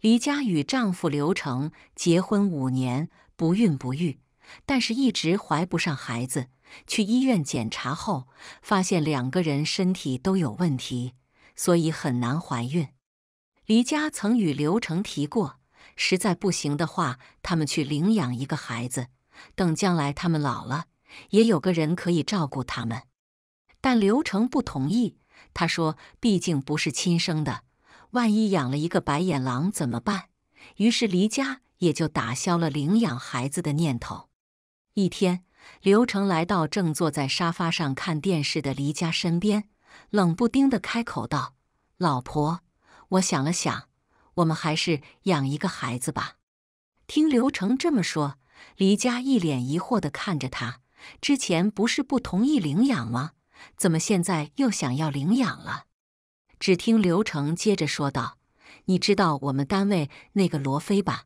离佳与丈夫刘成结婚五年，不孕不育，但是一直怀不上孩子。去医院检查后，发现两个人身体都有问题，所以很难怀孕。离佳曾与刘成提过，实在不行的话，他们去领养一个孩子，等将来他们老了，也有个人可以照顾他们。但刘成不同意，他说：“毕竟不是亲生的。”万一养了一个白眼狼怎么办？于是黎家也就打消了领养孩子的念头。一天，刘成来到正坐在沙发上看电视的黎家身边，冷不丁的开口道：“老婆，我想了想，我们还是养一个孩子吧。”听刘成这么说，黎家一脸疑惑的看着他。之前不是不同意领养吗？怎么现在又想要领养了？只听刘成接着说道：“你知道我们单位那个罗飞吧？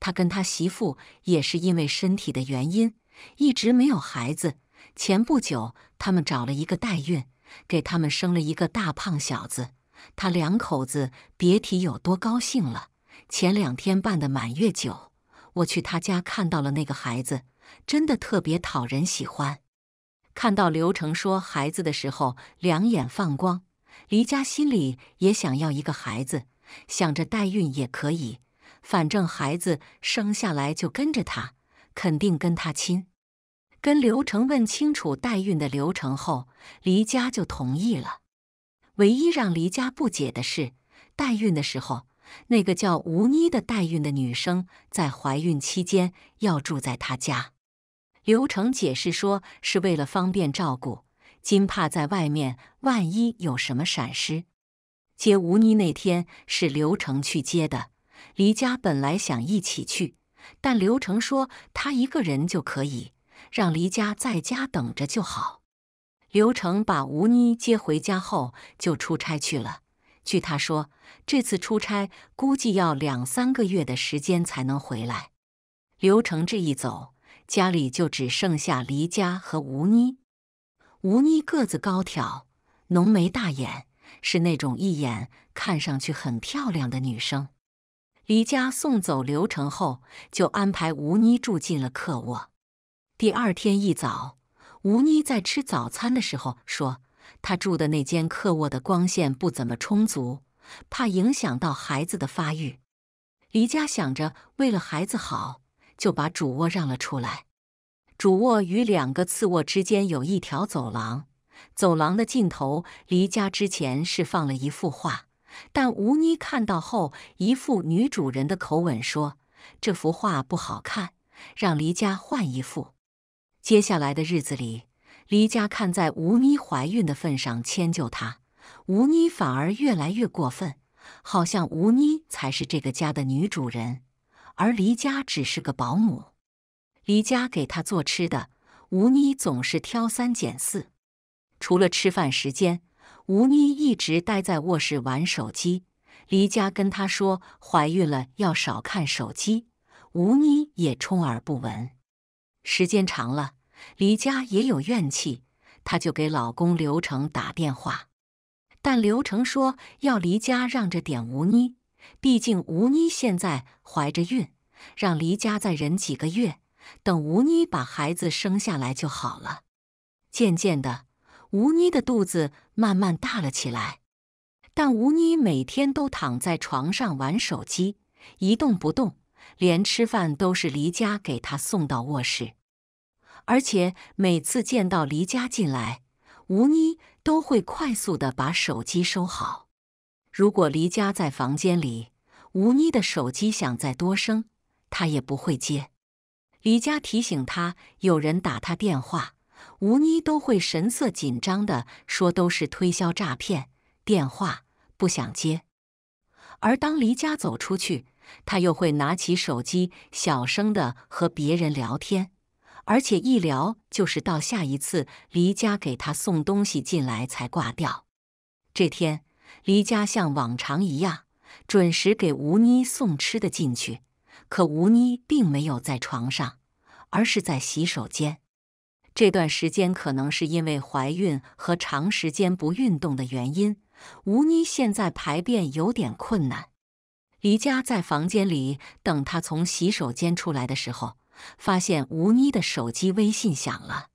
他跟他媳妇也是因为身体的原因一直没有孩子。前不久他们找了一个代孕，给他们生了一个大胖小子。他两口子别提有多高兴了。前两天办的满月酒，我去他家看到了那个孩子，真的特别讨人喜欢。看到刘成说孩子的时候，两眼放光。”黎家心里也想要一个孩子，想着代孕也可以，反正孩子生下来就跟着他，肯定跟他亲。跟刘成问清楚代孕的流程后，黎家就同意了。唯一让黎家不解的是，代孕的时候，那个叫吴妮的代孕的女生在怀孕期间要住在他家。刘成解释说，是为了方便照顾。金怕在外面万一有什么闪失，接吴妮那天是刘成去接的。黎家本来想一起去，但刘成说他一个人就可以，让黎家在家等着就好。刘成把吴妮接回家后就出差去了。据他说，这次出差估计要两三个月的时间才能回来。刘成这一走，家里就只剩下黎家和吴妮。吴妮个子高挑，浓眉大眼，是那种一眼看上去很漂亮的女生。离家送走刘成后，就安排吴妮住进了客卧。第二天一早，吴妮在吃早餐的时候说，她住的那间客卧的光线不怎么充足，怕影响到孩子的发育。离家想着为了孩子好，就把主卧让了出来。主卧与两个次卧之间有一条走廊，走廊的尽头，黎家之前是放了一幅画，但吴妮看到后，一副女主人的口吻说：“这幅画不好看，让黎家换一幅。”接下来的日子里，黎家看在吴妮怀孕的份上迁就她，吴妮反而越来越过分，好像吴妮才是这个家的女主人，而黎家只是个保姆。离家给她做吃的，吴妮总是挑三拣四。除了吃饭时间，吴妮一直待在卧室玩手机。离家跟她说怀孕了要少看手机，吴妮也充耳不闻。时间长了，离家也有怨气，她就给老公刘成打电话。但刘成说要离家让着点吴妮，毕竟吴妮现在怀着孕，让离家再忍几个月。等吴妮把孩子生下来就好了。渐渐的，吴妮的肚子慢慢大了起来。但吴妮每天都躺在床上玩手机，一动不动，连吃饭都是离家给她送到卧室。而且每次见到离家进来，吴妮都会快速的把手机收好。如果离家在房间里，吴妮的手机响再多声，她也不会接。离家提醒他有人打他电话，吴妮都会神色紧张的说：“都是推销诈骗电话，不想接。”而当离家走出去，他又会拿起手机，小声的和别人聊天，而且一聊就是到下一次离家给他送东西进来才挂掉。这天，离家像往常一样，准时给吴妮送吃的进去。可吴妮并没有在床上，而是在洗手间。这段时间可能是因为怀孕和长时间不运动的原因，吴妮现在排便有点困难。离家在房间里等她从洗手间出来的时候，发现吴妮的手机微信响了。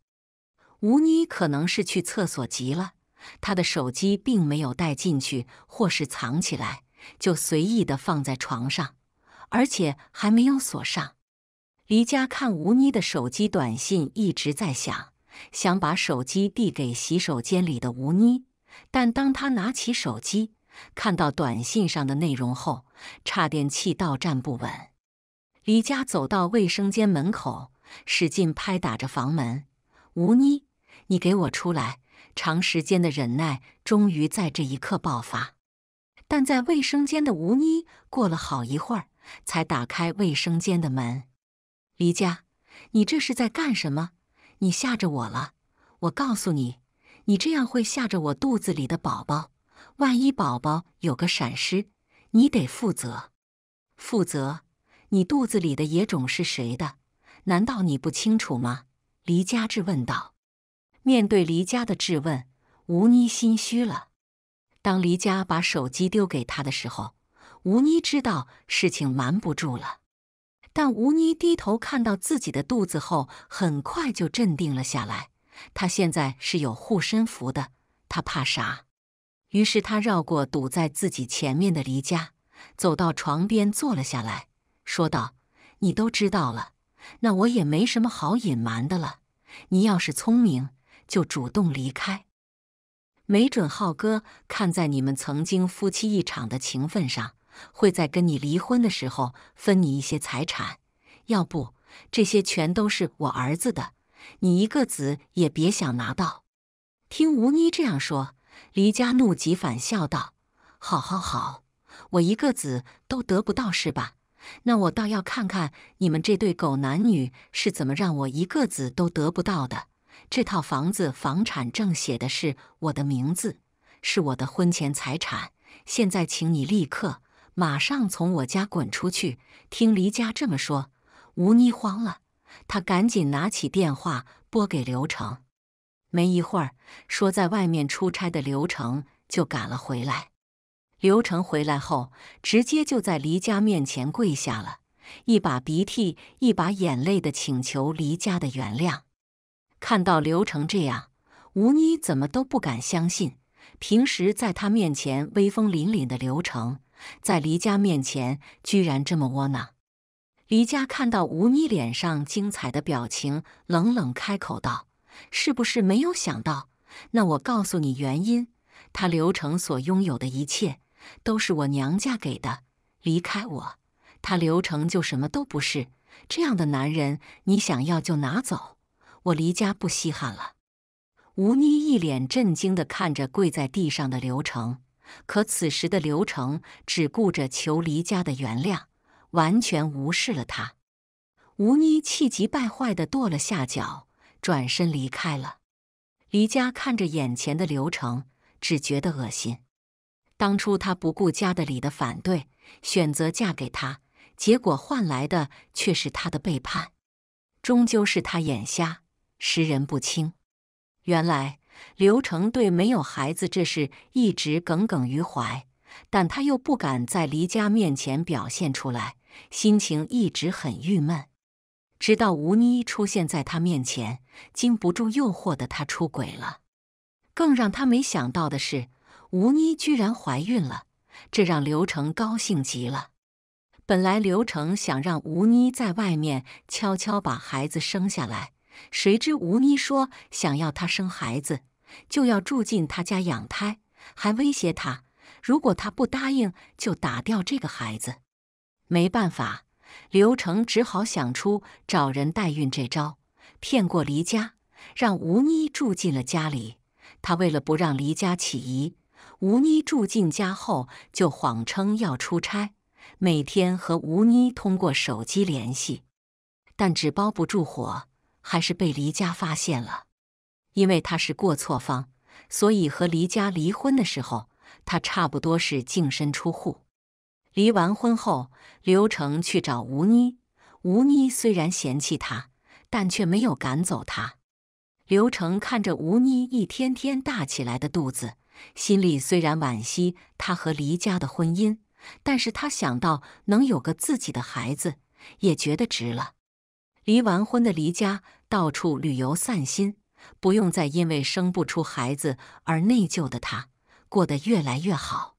吴妮可能是去厕所急了，她的手机并没有带进去或是藏起来，就随意的放在床上。而且还没有锁上。黎家看吴妮的手机短信一直在响，想把手机递给洗手间里的吴妮，但当他拿起手机，看到短信上的内容后，差点气到站不稳。黎家走到卫生间门口，使劲拍打着房门：“吴妮，你给我出来！”长时间的忍耐终于在这一刻爆发，但在卫生间的吴妮过了好一会儿。才打开卫生间的门，黎家，你这是在干什么？你吓着我了！我告诉你，你这样会吓着我肚子里的宝宝，万一宝宝有个闪失，你得负责。负责？你肚子里的野种是谁的？难道你不清楚吗？黎家质问道。面对黎家的质问，吴妮心虚了。当黎家把手机丢给他的时候。吴妮知道事情瞒不住了，但吴妮低头看到自己的肚子后，很快就镇定了下来。她现在是有护身符的，她怕啥？于是她绕过堵在自己前面的黎家，走到床边坐了下来，说道：“你都知道了，那我也没什么好隐瞒的了。你要是聪明，就主动离开，没准浩哥看在你们曾经夫妻一场的情分上。”会在跟你离婚的时候分你一些财产，要不这些全都是我儿子的，你一个子也别想拿到。听吴妮这样说，黎家怒极反笑道：“好好好，我一个子都得不到是吧？那我倒要看看你们这对狗男女是怎么让我一个子都得不到的。这套房子房产证写的是我的名字，是我的婚前财产。现在，请你立刻。”马上从我家滚出去！听离家这么说，吴妮慌了，她赶紧拿起电话拨给刘成。没一会儿，说在外面出差的刘成就赶了回来。刘成回来后，直接就在离家面前跪下了，一把鼻涕一把眼泪的请求离家的原谅。看到刘成这样，吴妮怎么都不敢相信，平时在他面前威风凛凛的刘成。在黎家面前居然这么窝囊！黎家看到吴妮脸上精彩的表情，冷冷开口道：“是不是没有想到？那我告诉你原因。他刘成所拥有的一切，都是我娘家给的。离开我，他刘成就什么都不是。这样的男人，你想要就拿走，我黎家不稀罕了。”吴妮一脸震惊的看着跪在地上的刘成。可此时的刘成只顾着求离家的原谅，完全无视了他。吴妮气急败坏地跺了下脚，转身离开了。离家看着眼前的刘成，只觉得恶心。当初他不顾家的里的反对，选择嫁给他，结果换来的却是他的背叛。终究是他眼瞎，识人不清。原来。刘成对没有孩子这事一直耿耿于怀，但他又不敢在黎家面前表现出来，心情一直很郁闷。直到吴妮出现在他面前，经不住诱惑的他出轨了。更让他没想到的是，吴妮居然怀孕了，这让刘成高兴极了。本来刘成想让吴妮在外面悄悄把孩子生下来。谁知吴妮说想要他生孩子，就要住进他家养胎，还威胁他，如果他不答应，就打掉这个孩子。没办法，刘成只好想出找人代孕这招，骗过黎家，让吴妮住进了家里。他为了不让黎家起疑，吴妮住进家后就谎称要出差，每天和吴妮通过手机联系，但纸包不住火。还是被黎家发现了，因为他是过错方，所以和黎家离婚的时候，他差不多是净身出户。离完婚后，刘成去找吴妮，吴妮虽然嫌弃他，但却没有赶走他。刘成看着吴妮一天天大起来的肚子，心里虽然惋惜他和黎家的婚姻，但是他想到能有个自己的孩子，也觉得值了。离完婚的黎家到处旅游散心，不用再因为生不出孩子而内疚的他，过得越来越好。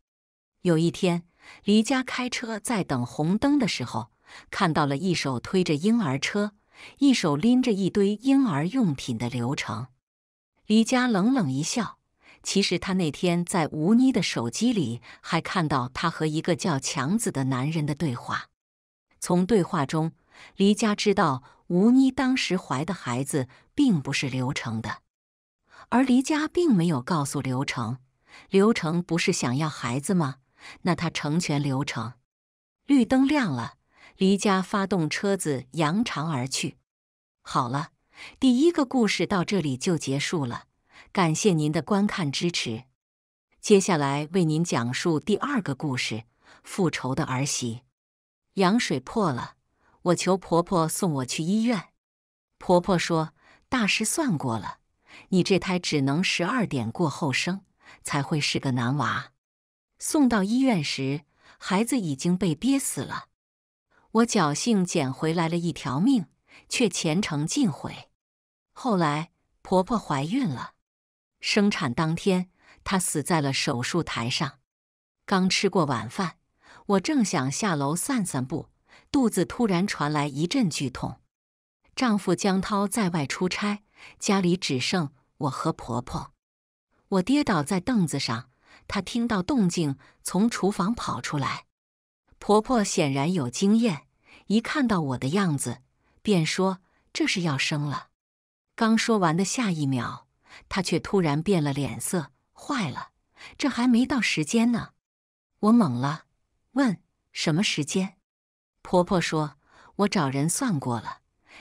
有一天，黎家开车在等红灯的时候，看到了一手推着婴儿车，一手拎着一堆婴儿用品的刘程。黎家冷冷一笑。其实他那天在吴妮的手机里还看到他和一个叫强子的男人的对话，从对话中。黎家知道吴妮当时怀的孩子并不是刘成的，而黎家并没有告诉刘成。刘成不是想要孩子吗？那他成全刘成。绿灯亮了，黎家发动车子扬长而去。好了，第一个故事到这里就结束了，感谢您的观看支持。接下来为您讲述第二个故事：复仇的儿媳。羊水破了。我求婆婆送我去医院，婆婆说：“大师算过了，你这胎只能十二点过后生，才会是个男娃。”送到医院时，孩子已经被憋死了。我侥幸捡回来了一条命，却前程尽毁。后来婆婆怀孕了，生产当天她死在了手术台上。刚吃过晚饭，我正想下楼散散步。肚子突然传来一阵剧痛，丈夫江涛在外出差，家里只剩我和婆婆。我跌倒在凳子上，她听到动静从厨房跑出来。婆婆显然有经验，一看到我的样子，便说：“这是要生了。”刚说完的下一秒，她却突然变了脸色：“坏了，这还没到时间呢！”我懵了，问：“什么时间？”婆婆说：“我找人算过了，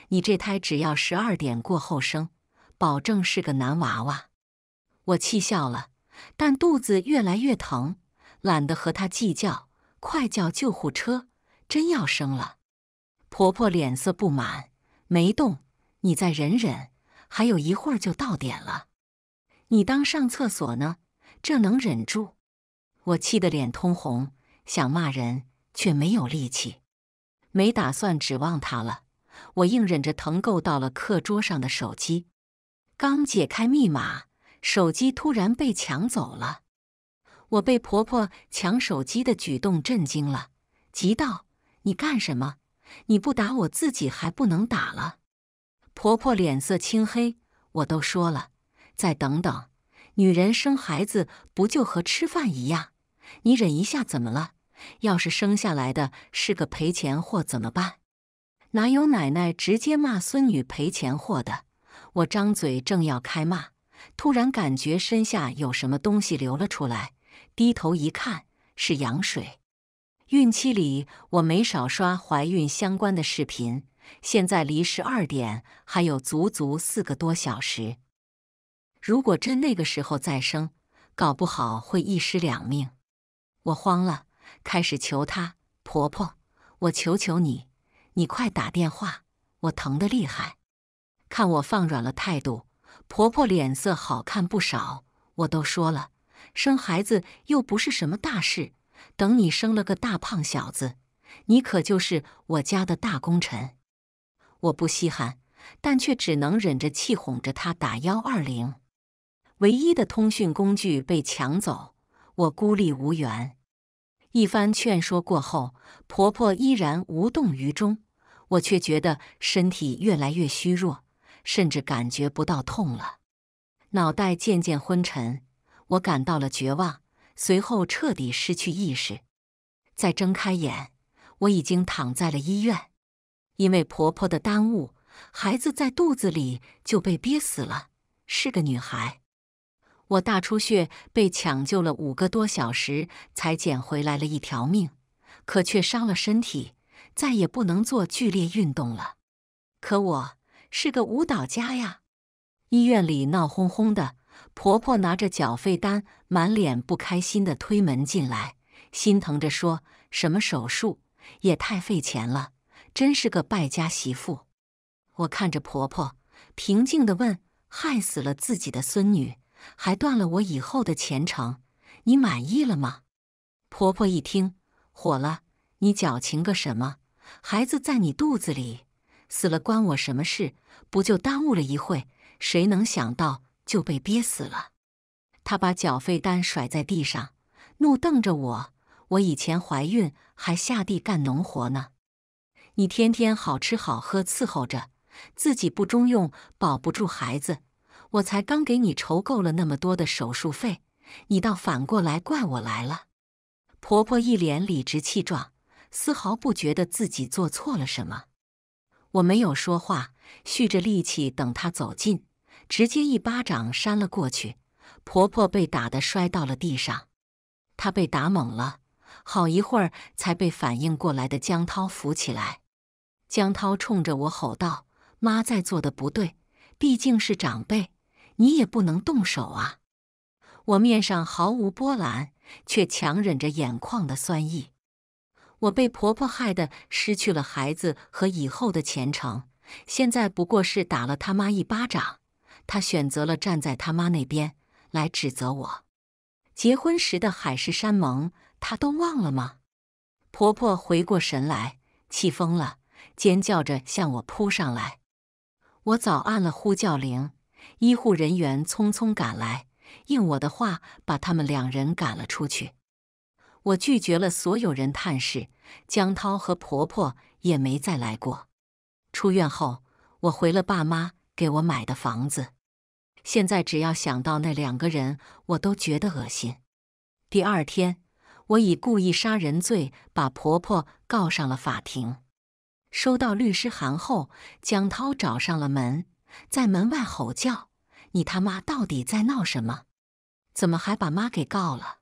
你这胎只要十二点过后生，保证是个男娃娃。”我气笑了，但肚子越来越疼，懒得和她计较，快叫救护车！真要生了。婆婆脸色不满，没动。你再忍忍，还有一会儿就到点了。你当上厕所呢？这能忍住？我气得脸通红，想骂人却没有力气。没打算指望他了，我硬忍着疼够到了课桌上的手机，刚解开密码，手机突然被抢走了。我被婆婆抢手机的举动震惊了，急道：“你干什么？你不打我自己还不能打了？”婆婆脸色青黑，我都说了，再等等。女人生孩子不就和吃饭一样？你忍一下怎么了？要是生下来的是个赔钱货怎么办？哪有奶奶直接骂孙女赔钱货的？我张嘴正要开骂，突然感觉身下有什么东西流了出来，低头一看是羊水。孕期里我没少刷怀孕相关的视频，现在离十二点还有足足四个多小时。如果真那个时候再生，搞不好会一尸两命。我慌了。开始求她婆婆，我求求你，你快打电话，我疼得厉害。看我放软了态度，婆婆脸色好看不少。我都说了，生孩子又不是什么大事，等你生了个大胖小子，你可就是我家的大功臣。我不稀罕，但却只能忍着气哄着她打幺二零。唯一的通讯工具被抢走，我孤立无援。一番劝说过后，婆婆依然无动于衷。我却觉得身体越来越虚弱，甚至感觉不到痛了，脑袋渐渐昏沉。我感到了绝望，随后彻底失去意识。再睁开眼，我已经躺在了医院。因为婆婆的耽误，孩子在肚子里就被憋死了，是个女孩。我大出血，被抢救了五个多小时，才捡回来了一条命，可却伤了身体，再也不能做剧烈运动了。可我是个舞蹈家呀！医院里闹哄哄的，婆婆拿着缴费单，满脸不开心的推门进来，心疼着说：“什么手术，也太费钱了，真是个败家媳妇。”我看着婆婆，平静的问：“害死了自己的孙女。”还断了我以后的前程，你满意了吗？婆婆一听火了：“你矫情个什么？孩子在你肚子里死了，关我什么事？不就耽误了一会？谁能想到就被憋死了？”她把缴费单甩在地上，怒瞪着我：“我以前怀孕还下地干农活呢，你天天好吃好喝伺候着，自己不中用，保不住孩子。”我才刚给你筹够了那么多的手术费，你倒反过来怪我来了。婆婆一脸理直气壮，丝毫不觉得自己做错了什么。我没有说话，蓄着力气等她走近，直接一巴掌扇了过去。婆婆被打得摔到了地上，她被打懵了，好一会儿才被反应过来的江涛扶起来。江涛冲着我吼道：“妈在做的不对，毕竟是长辈。”你也不能动手啊！我面上毫无波澜，却强忍着眼眶的酸意。我被婆婆害得失去了孩子和以后的前程，现在不过是打了他妈一巴掌，她选择了站在他妈那边来指责我。结婚时的海誓山盟，她都忘了吗？婆婆回过神来，气疯了，尖叫着向我扑上来。我早按了呼叫铃。医护人员匆匆赶来，应我的话，把他们两人赶了出去。我拒绝了所有人探视，江涛和婆婆也没再来过。出院后，我回了爸妈给我买的房子。现在只要想到那两个人，我都觉得恶心。第二天，我以故意杀人罪把婆婆告上了法庭。收到律师函后，江涛找上了门。在门外吼叫：“你他妈到底在闹什么？怎么还把妈给告了？”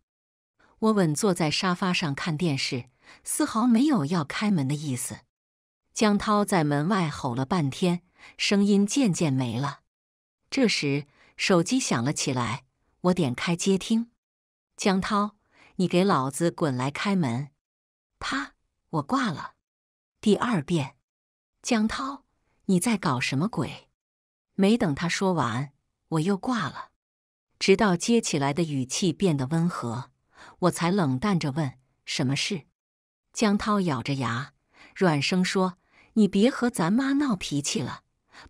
我稳坐在沙发上看电视，丝毫没有要开门的意思。江涛在门外吼了半天，声音渐渐没了。这时手机响了起来，我点开接听。江涛，你给老子滚来开门！啪，我挂了。第二遍，江涛，你在搞什么鬼？没等他说完，我又挂了。直到接起来的语气变得温和，我才冷淡着问：“什么事？”江涛咬着牙，软声说：“你别和咱妈闹脾气了，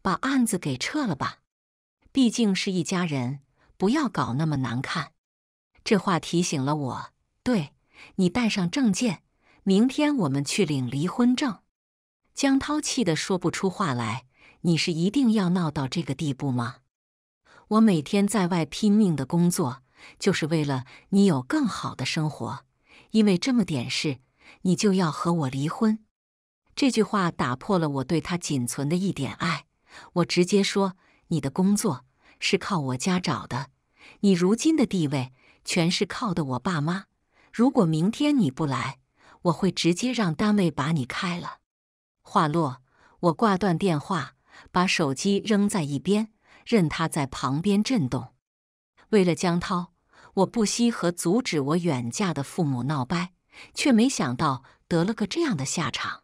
把案子给撤了吧。毕竟是一家人，不要搞那么难看。”这话提醒了我，对，你带上证件，明天我们去领离婚证。江涛气得说不出话来。你是一定要闹到这个地步吗？我每天在外拼命的工作，就是为了你有更好的生活。因为这么点事，你就要和我离婚？这句话打破了我对他仅存的一点爱。我直接说，你的工作是靠我家找的，你如今的地位全是靠的我爸妈。如果明天你不来，我会直接让单位把你开了。话落，我挂断电话。把手机扔在一边，任它在旁边震动。为了江涛，我不惜和阻止我远嫁的父母闹掰，却没想到得了个这样的下场。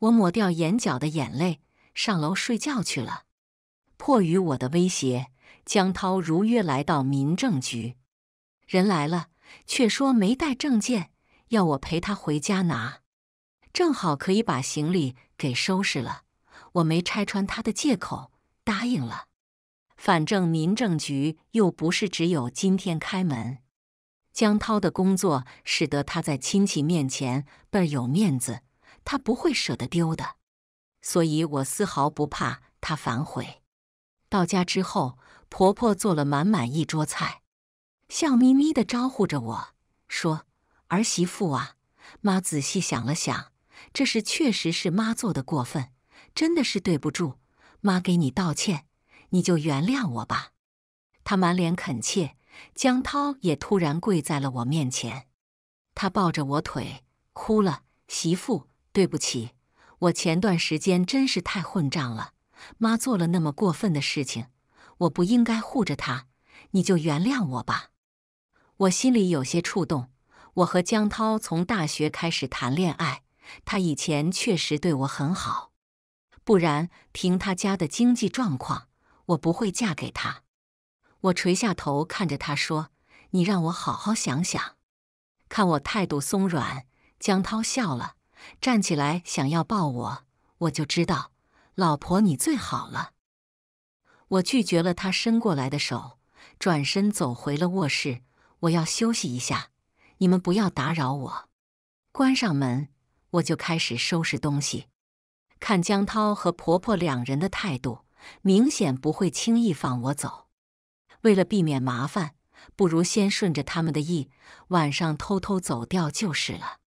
我抹掉眼角的眼泪，上楼睡觉去了。迫于我的威胁，江涛如约来到民政局。人来了，却说没带证件，要我陪他回家拿。正好可以把行李给收拾了。我没拆穿他的借口，答应了。反正民政局又不是只有今天开门。江涛的工作使得他在亲戚面前倍有面子，他不会舍得丢的。所以，我丝毫不怕他反悔。到家之后，婆婆做了满满一桌菜，笑眯眯地招呼着我说：“儿媳妇啊，妈仔细想了想，这事确实是妈做的过分。”真的是对不住，妈，给你道歉，你就原谅我吧。他满脸恳切，江涛也突然跪在了我面前，他抱着我腿哭了：“媳妇，对不起，我前段时间真是太混账了，妈做了那么过分的事情，我不应该护着她，你就原谅我吧。”我心里有些触动。我和江涛从大学开始谈恋爱，他以前确实对我很好。不然，凭他家的经济状况，我不会嫁给他。我垂下头看着他说：“你让我好好想想。”看我态度松软，江涛笑了，站起来想要抱我。我就知道，老婆你最好了。我拒绝了他伸过来的手，转身走回了卧室。我要休息一下，你们不要打扰我。关上门，我就开始收拾东西。看江涛和婆婆两人的态度，明显不会轻易放我走。为了避免麻烦，不如先顺着他们的意，晚上偷偷走掉就是了。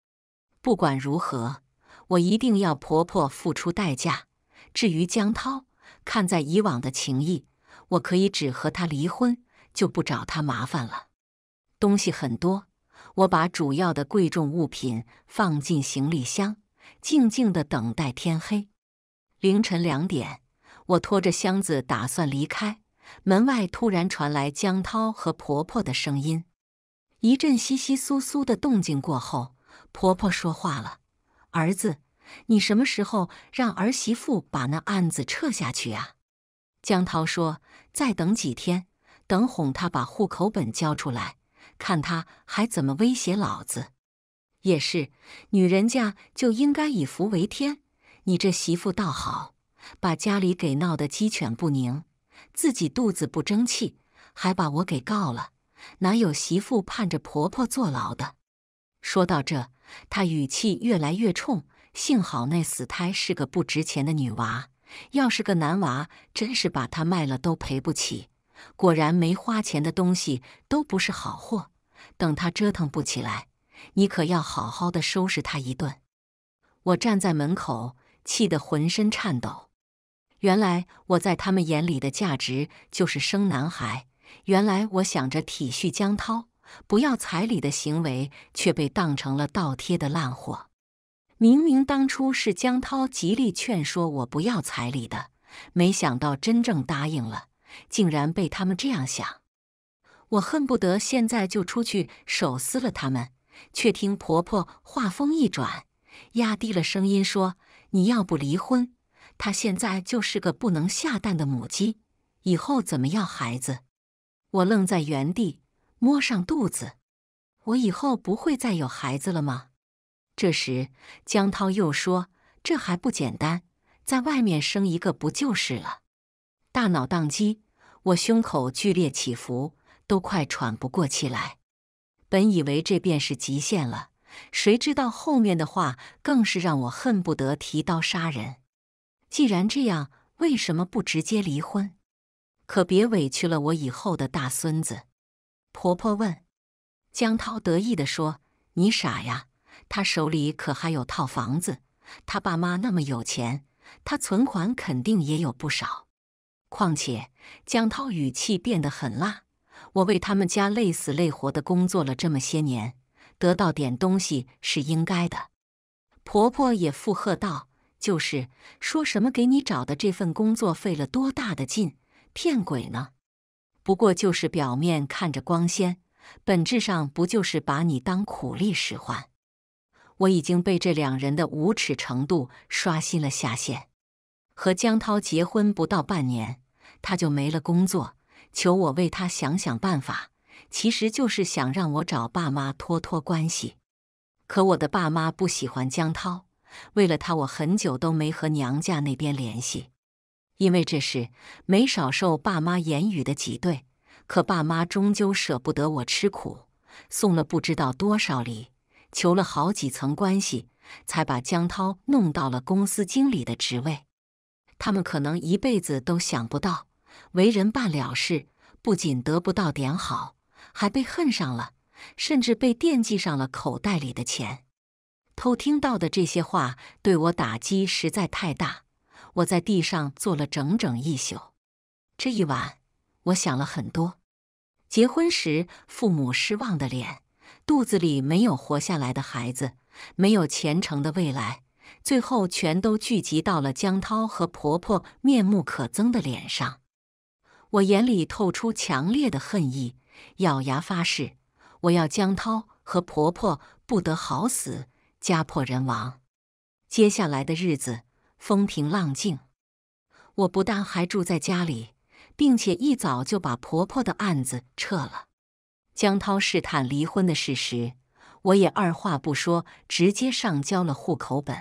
不管如何，我一定要婆婆付出代价。至于江涛，看在以往的情谊，我可以只和他离婚，就不找他麻烦了。东西很多，我把主要的贵重物品放进行李箱。静静的等待天黑。凌晨两点，我拖着箱子打算离开，门外突然传来江涛和婆婆的声音。一阵窸窸窣窣的动静过后，婆婆说话了：“儿子，你什么时候让儿媳妇把那案子撤下去啊？”江涛说：“再等几天，等哄她把户口本交出来，看她还怎么威胁老子。”也是，女人家就应该以福为天。你这媳妇倒好，把家里给闹得鸡犬不宁，自己肚子不争气，还把我给告了。哪有媳妇盼着婆婆坐牢的？说到这，她语气越来越冲。幸好那死胎是个不值钱的女娃，要是个男娃，真是把她卖了都赔不起。果然，没花钱的东西都不是好货。等她折腾不起来。你可要好好的收拾他一顿！我站在门口，气得浑身颤抖。原来我在他们眼里的价值就是生男孩。原来我想着体恤江涛不要彩礼的行为，却被当成了倒贴的烂货。明明当初是江涛极力劝说我不要彩礼的，没想到真正答应了，竟然被他们这样想。我恨不得现在就出去手撕了他们！却听婆婆话锋一转，压低了声音说：“你要不离婚，她现在就是个不能下蛋的母鸡，以后怎么要孩子？”我愣在原地，摸上肚子，我以后不会再有孩子了吗？这时江涛又说：“这还不简单，在外面生一个不就是了？”大脑宕机，我胸口剧烈起伏，都快喘不过气来。本以为这便是极限了，谁知道后面的话更是让我恨不得提刀杀人。既然这样，为什么不直接离婚？可别委屈了我以后的大孙子。婆婆问，江涛得意的说：“你傻呀，他手里可还有套房子，他爸妈那么有钱，他存款肯定也有不少。况且，江涛语气变得很辣。”我为他们家累死累活的工作了这么些年，得到点东西是应该的。婆婆也附和道：“就是，说什么给你找的这份工作费了多大的劲，骗鬼呢？不过就是表面看着光鲜，本质上不就是把你当苦力使唤？”我已经被这两人的无耻程度刷新了下限。和江涛结婚不到半年，他就没了工作。求我为他想想办法，其实就是想让我找爸妈托托关系。可我的爸妈不喜欢江涛，为了他，我很久都没和娘家那边联系，因为这事没少受爸妈言语的挤兑。可爸妈终究舍不得我吃苦，送了不知道多少礼，求了好几层关系，才把江涛弄到了公司经理的职位。他们可能一辈子都想不到。为人办了事，不仅得不到点好，还被恨上了，甚至被惦记上了口袋里的钱。偷听到的这些话对我打击实在太大，我在地上坐了整整一宿。这一晚，我想了很多：结婚时父母失望的脸，肚子里没有活下来的孩子，没有前程的未来，最后全都聚集到了江涛和婆婆面目可憎的脸上。我眼里透出强烈的恨意，咬牙发誓：“我要江涛和婆婆不得好死，家破人亡。”接下来的日子风平浪静，我不但还住在家里，并且一早就把婆婆的案子撤了。江涛试探离婚的事实，我也二话不说，直接上交了户口本。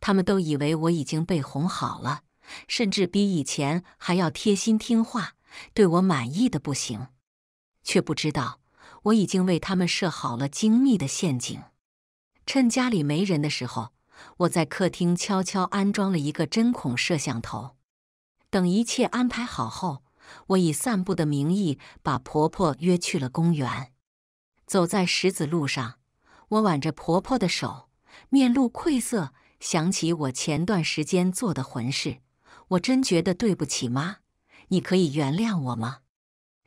他们都以为我已经被哄好了。甚至比以前还要贴心听话，对我满意的不行，却不知道我已经为他们设好了精密的陷阱。趁家里没人的时候，我在客厅悄悄安装了一个针孔摄像头。等一切安排好后，我以散步的名义把婆婆约去了公园。走在石子路上，我挽着婆婆的手，面露愧色，想起我前段时间做的魂事。我真觉得对不起妈，你可以原谅我吗？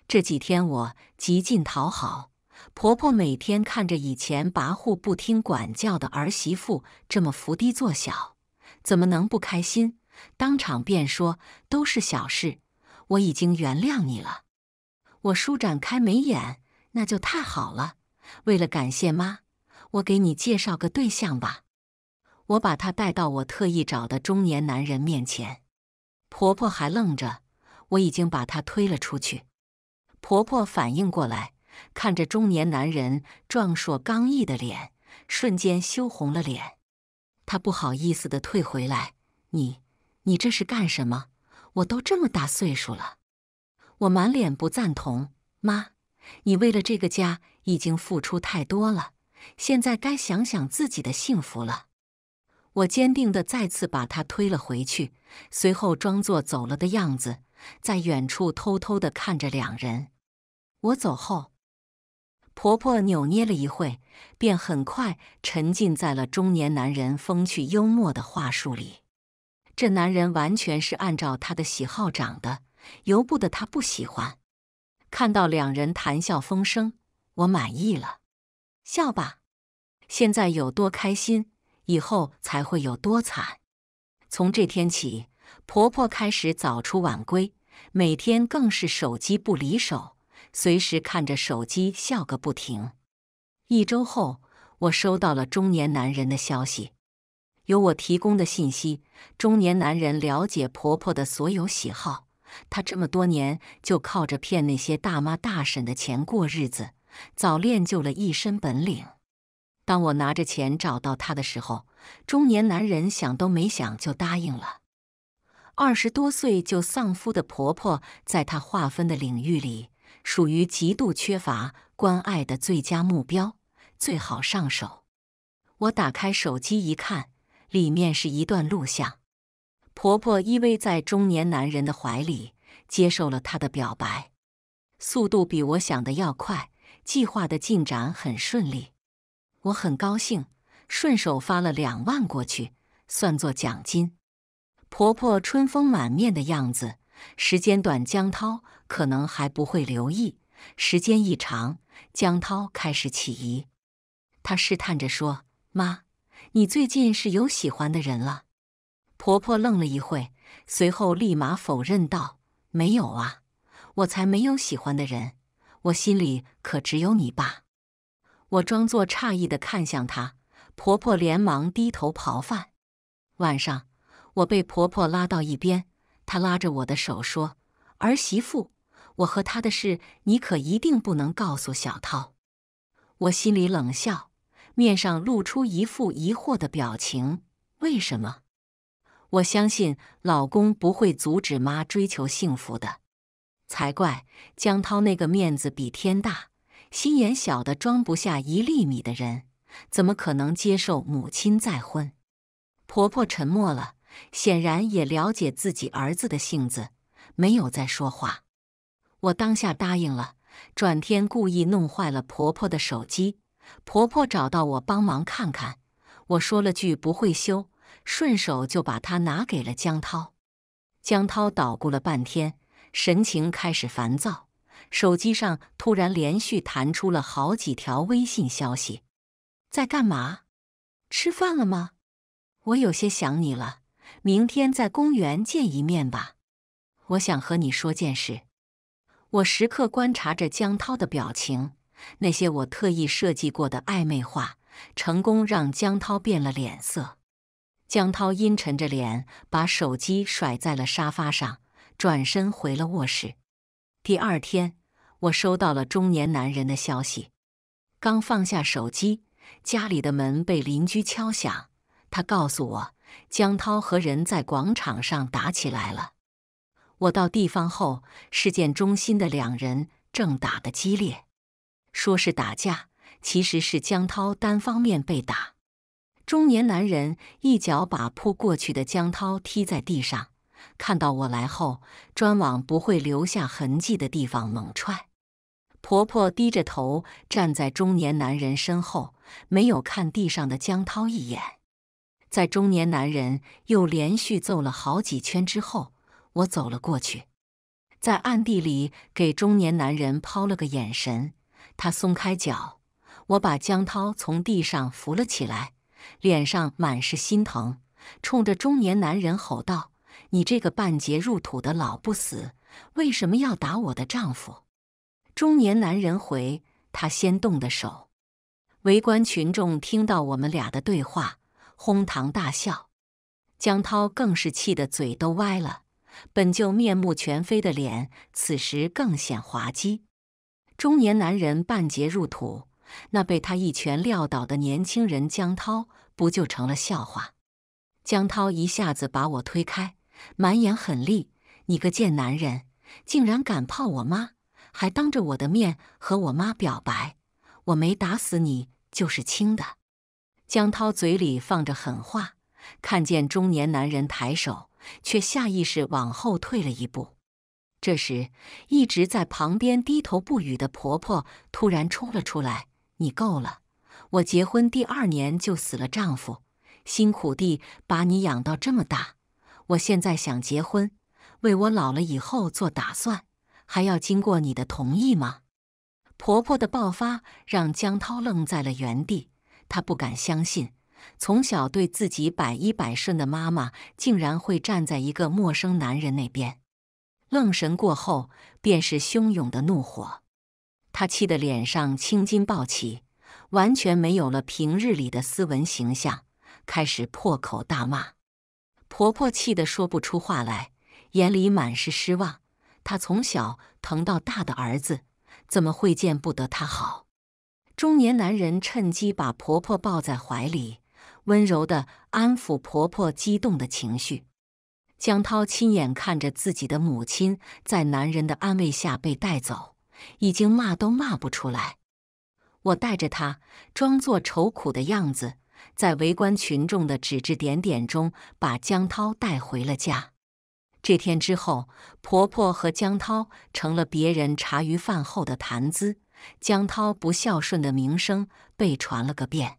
这几天我极尽讨好婆婆，每天看着以前跋扈不听管教的儿媳妇这么伏低做小，怎么能不开心？当场便说都是小事，我已经原谅你了。我舒展开眉眼，那就太好了。为了感谢妈，我给你介绍个对象吧。我把她带到我特意找的中年男人面前。婆婆还愣着，我已经把她推了出去。婆婆反应过来，看着中年男人壮硕刚毅的脸，瞬间羞红了脸。她不好意思的退回来：“你，你这是干什么？我都这么大岁数了。”我满脸不赞同：“妈，你为了这个家已经付出太多了，现在该想想自己的幸福了。”我坚定的再次把他推了回去，随后装作走了的样子，在远处偷偷的看着两人。我走后，婆婆扭捏了一会，便很快沉浸在了中年男人风趣幽默的话术里。这男人完全是按照她的喜好长的，由不得她不喜欢。看到两人谈笑风生，我满意了。笑吧，现在有多开心。以后才会有多惨。从这天起，婆婆开始早出晚归，每天更是手机不离手，随时看着手机笑个不停。一周后，我收到了中年男人的消息，有我提供的信息，中年男人了解婆婆的所有喜好。他这么多年就靠着骗那些大妈大婶的钱过日子，早练就了一身本领。当我拿着钱找到他的时候，中年男人想都没想就答应了。二十多岁就丧夫的婆婆，在他划分的领域里，属于极度缺乏关爱的最佳目标，最好上手。我打开手机一看，里面是一段录像：婆婆依偎在中年男人的怀里，接受了他的表白。速度比我想的要快，计划的进展很顺利。我很高兴，顺手发了两万过去，算作奖金。婆婆春风满面的样子，时间短，江涛可能还不会留意；时间一长，江涛开始起疑。他试探着说：“妈，你最近是有喜欢的人了？”婆婆愣了一会，随后立马否认道：“没有啊，我才没有喜欢的人，我心里可只有你爸。”我装作诧异的看向她，婆婆连忙低头刨饭。晚上，我被婆婆拉到一边，她拉着我的手说：“儿媳妇，我和她的事，你可一定不能告诉小涛。”我心里冷笑，面上露出一副疑惑的表情：“为什么？我相信老公不会阻止妈追求幸福的，才怪！江涛那个面子比天大。”心眼小的装不下一粒米的人，怎么可能接受母亲再婚？婆婆沉默了，显然也了解自己儿子的性子，没有再说话。我当下答应了，转天故意弄坏了婆婆的手机。婆婆找到我帮忙看看，我说了句不会修，顺手就把它拿给了江涛。江涛捣鼓了半天，神情开始烦躁。手机上突然连续弹出了好几条微信消息，在干嘛？吃饭了吗？我有些想你了，明天在公园见一面吧。我想和你说件事。我时刻观察着江涛的表情，那些我特意设计过的暧昧话，成功让江涛变了脸色。江涛阴沉着脸，把手机甩在了沙发上，转身回了卧室。第二天。我收到了中年男人的消息，刚放下手机，家里的门被邻居敲响。他告诉我，江涛和人在广场上打起来了。我到地方后，事件中心的两人正打得激烈。说是打架，其实是江涛单方面被打。中年男人一脚把扑过去的江涛踢在地上。看到我来后，专往不会留下痕迹的地方猛踹。婆婆低着头站在中年男人身后，没有看地上的江涛一眼。在中年男人又连续揍了好几圈之后，我走了过去，在暗地里给中年男人抛了个眼神。他松开脚，我把江涛从地上扶了起来，脸上满是心疼，冲着中年男人吼道。你这个半截入土的老不死，为什么要打我的丈夫？中年男人回他先动的手。围观群众听到我们俩的对话，哄堂大笑。江涛更是气得嘴都歪了，本就面目全非的脸，此时更显滑稽。中年男人半截入土，那被他一拳撂倒的年轻人江涛，不就成了笑话？江涛一下子把我推开。满眼狠戾，你个贱男人，竟然敢泡我妈，还当着我的面和我妈表白！我没打死你就是轻的。江涛嘴里放着狠话，看见中年男人抬手，却下意识往后退了一步。这时，一直在旁边低头不语的婆婆突然冲了出来：“你够了！我结婚第二年就死了丈夫，辛苦地把你养到这么大。”我现在想结婚，为我老了以后做打算，还要经过你的同意吗？婆婆的爆发让江涛愣在了原地，他不敢相信，从小对自己百依百顺的妈妈竟然会站在一个陌生男人那边。愣神过后，便是汹涌的怒火，他气得脸上青筋暴起，完全没有了平日里的斯文形象，开始破口大骂。婆婆气得说不出话来，眼里满是失望。她从小疼到大的儿子，怎么会见不得她好？中年男人趁机把婆婆抱在怀里，温柔的安抚婆婆激动的情绪。江涛亲眼看着自己的母亲在男人的安慰下被带走，已经骂都骂不出来。我带着他，装作愁苦的样子。在围观群众的指指点点中，把江涛带回了家。这天之后，婆婆和江涛成了别人茶余饭后的谈资，江涛不孝顺的名声被传了个遍。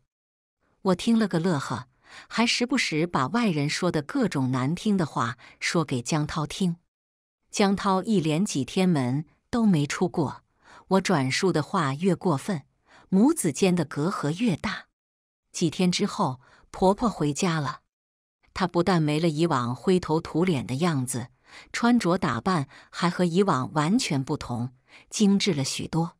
我听了个乐呵，还时不时把外人说的各种难听的话说给江涛听。江涛一连几天门都没出过，我转述的话越过分，母子间的隔阂越大。几天之后，婆婆回家了。她不但没了以往灰头土脸的样子，穿着打扮还和以往完全不同，精致了许多。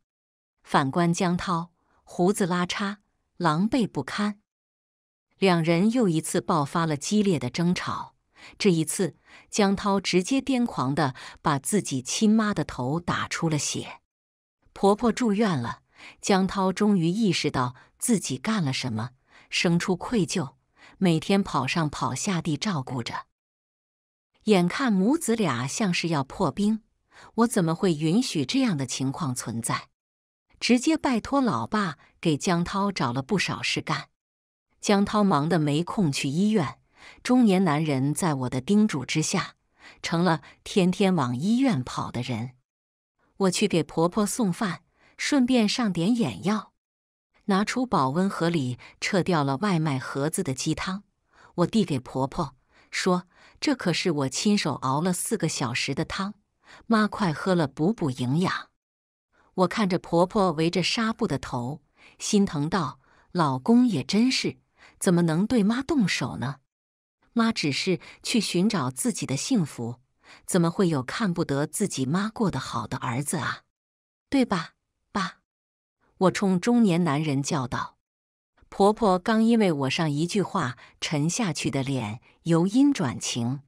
反观江涛，胡子拉碴，狼狈不堪。两人又一次爆发了激烈的争吵。这一次，江涛直接癫狂的把自己亲妈的头打出了血。婆婆住院了，江涛终于意识到自己干了什么。生出愧疚，每天跑上跑下地照顾着，眼看母子俩像是要破冰，我怎么会允许这样的情况存在？直接拜托老爸给江涛找了不少事干，江涛忙得没空去医院。中年男人在我的叮嘱之下，成了天天往医院跑的人。我去给婆婆送饭，顺便上点眼药。拿出保温盒里撤掉了外卖盒子的鸡汤，我递给婆婆说：“这可是我亲手熬了四个小时的汤，妈快喝了，补补营养。”我看着婆婆围着纱布的头，心疼道：“老公也真是，怎么能对妈动手呢？妈只是去寻找自己的幸福，怎么会有看不得自己妈过得好的儿子啊？对吧？”我冲中年男人叫道：“婆婆刚因为我上一句话沉下去的脸由阴转晴，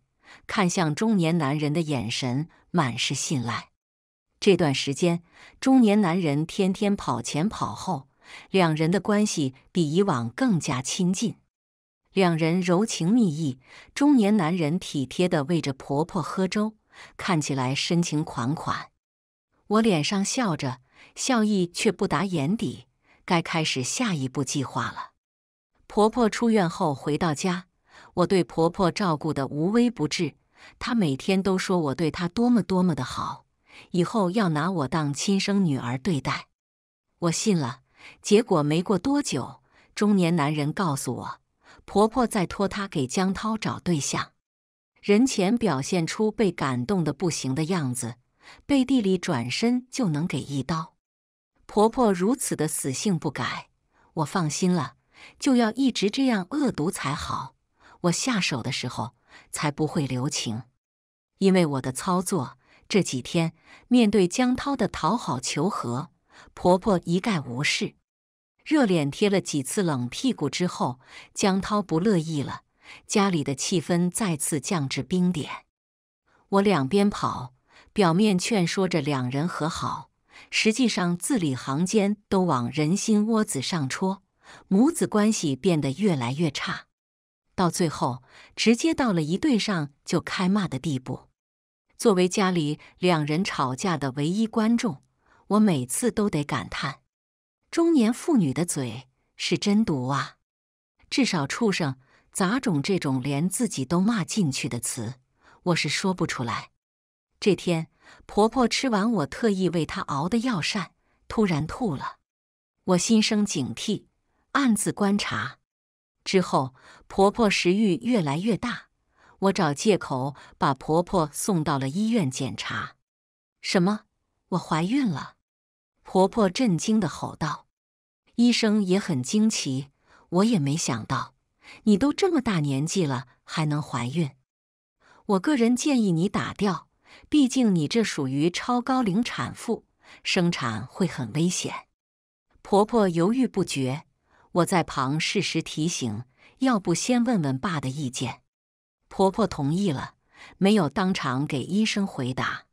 看向中年男人的眼神满是信赖。”这段时间，中年男人天天跑前跑后，两人的关系比以往更加亲近。两人柔情蜜意，中年男人体贴的喂着婆婆喝粥，看起来深情款款。我脸上笑着。笑意却不达眼底，该开始下一步计划了。婆婆出院后回到家，我对婆婆照顾得无微不至，她每天都说我对她多么多么的好，以后要拿我当亲生女儿对待，我信了。结果没过多久，中年男人告诉我，婆婆在托他给江涛找对象，人前表现出被感动得不行的样子。背地里转身就能给一刀，婆婆如此的死性不改，我放心了。就要一直这样恶毒才好，我下手的时候才不会留情。因为我的操作，这几天面对江涛的讨好求和，婆婆一概无视。热脸贴了几次冷屁股之后，江涛不乐意了，家里的气氛再次降至冰点。我两边跑。表面劝说着两人和好，实际上字里行间都往人心窝子上戳，母子关系变得越来越差，到最后直接到了一对上就开骂的地步。作为家里两人吵架的唯一观众，我每次都得感叹：中年妇女的嘴是真毒啊！至少“畜生”“杂种”这种连自己都骂进去的词，我是说不出来。这天，婆婆吃完我特意为她熬的药膳，突然吐了。我心生警惕，暗自观察。之后，婆婆食欲越来越大，我找借口把婆婆送到了医院检查。什么？我怀孕了？婆婆震惊地吼道。医生也很惊奇，我也没想到，你都这么大年纪了还能怀孕。我个人建议你打掉。毕竟你这属于超高龄产妇，生产会很危险。婆婆犹豫不决，我在旁适时提醒：“要不先问问爸的意见。”婆婆同意了，没有当场给医生回答。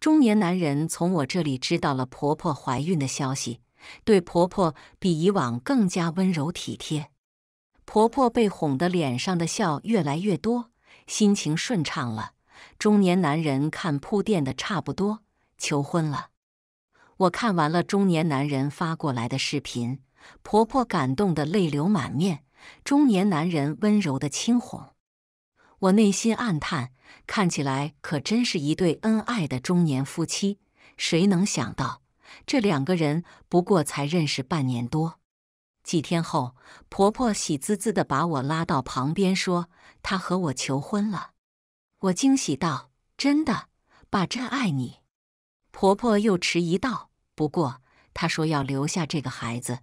中年男人从我这里知道了婆婆怀孕的消息，对婆婆比以往更加温柔体贴。婆婆被哄得脸上的笑越来越多，心情顺畅了。中年男人看铺垫的差不多，求婚了。我看完了中年男人发过来的视频，婆婆感动的泪流满面。中年男人温柔的轻哄，我内心暗叹，看起来可真是一对恩爱的中年夫妻。谁能想到，这两个人不过才认识半年多。几天后，婆婆喜滋滋的把我拉到旁边说：“她和我求婚了。”我惊喜道：“真的，爸真爱你。”婆婆又迟疑道：“不过，她说要留下这个孩子，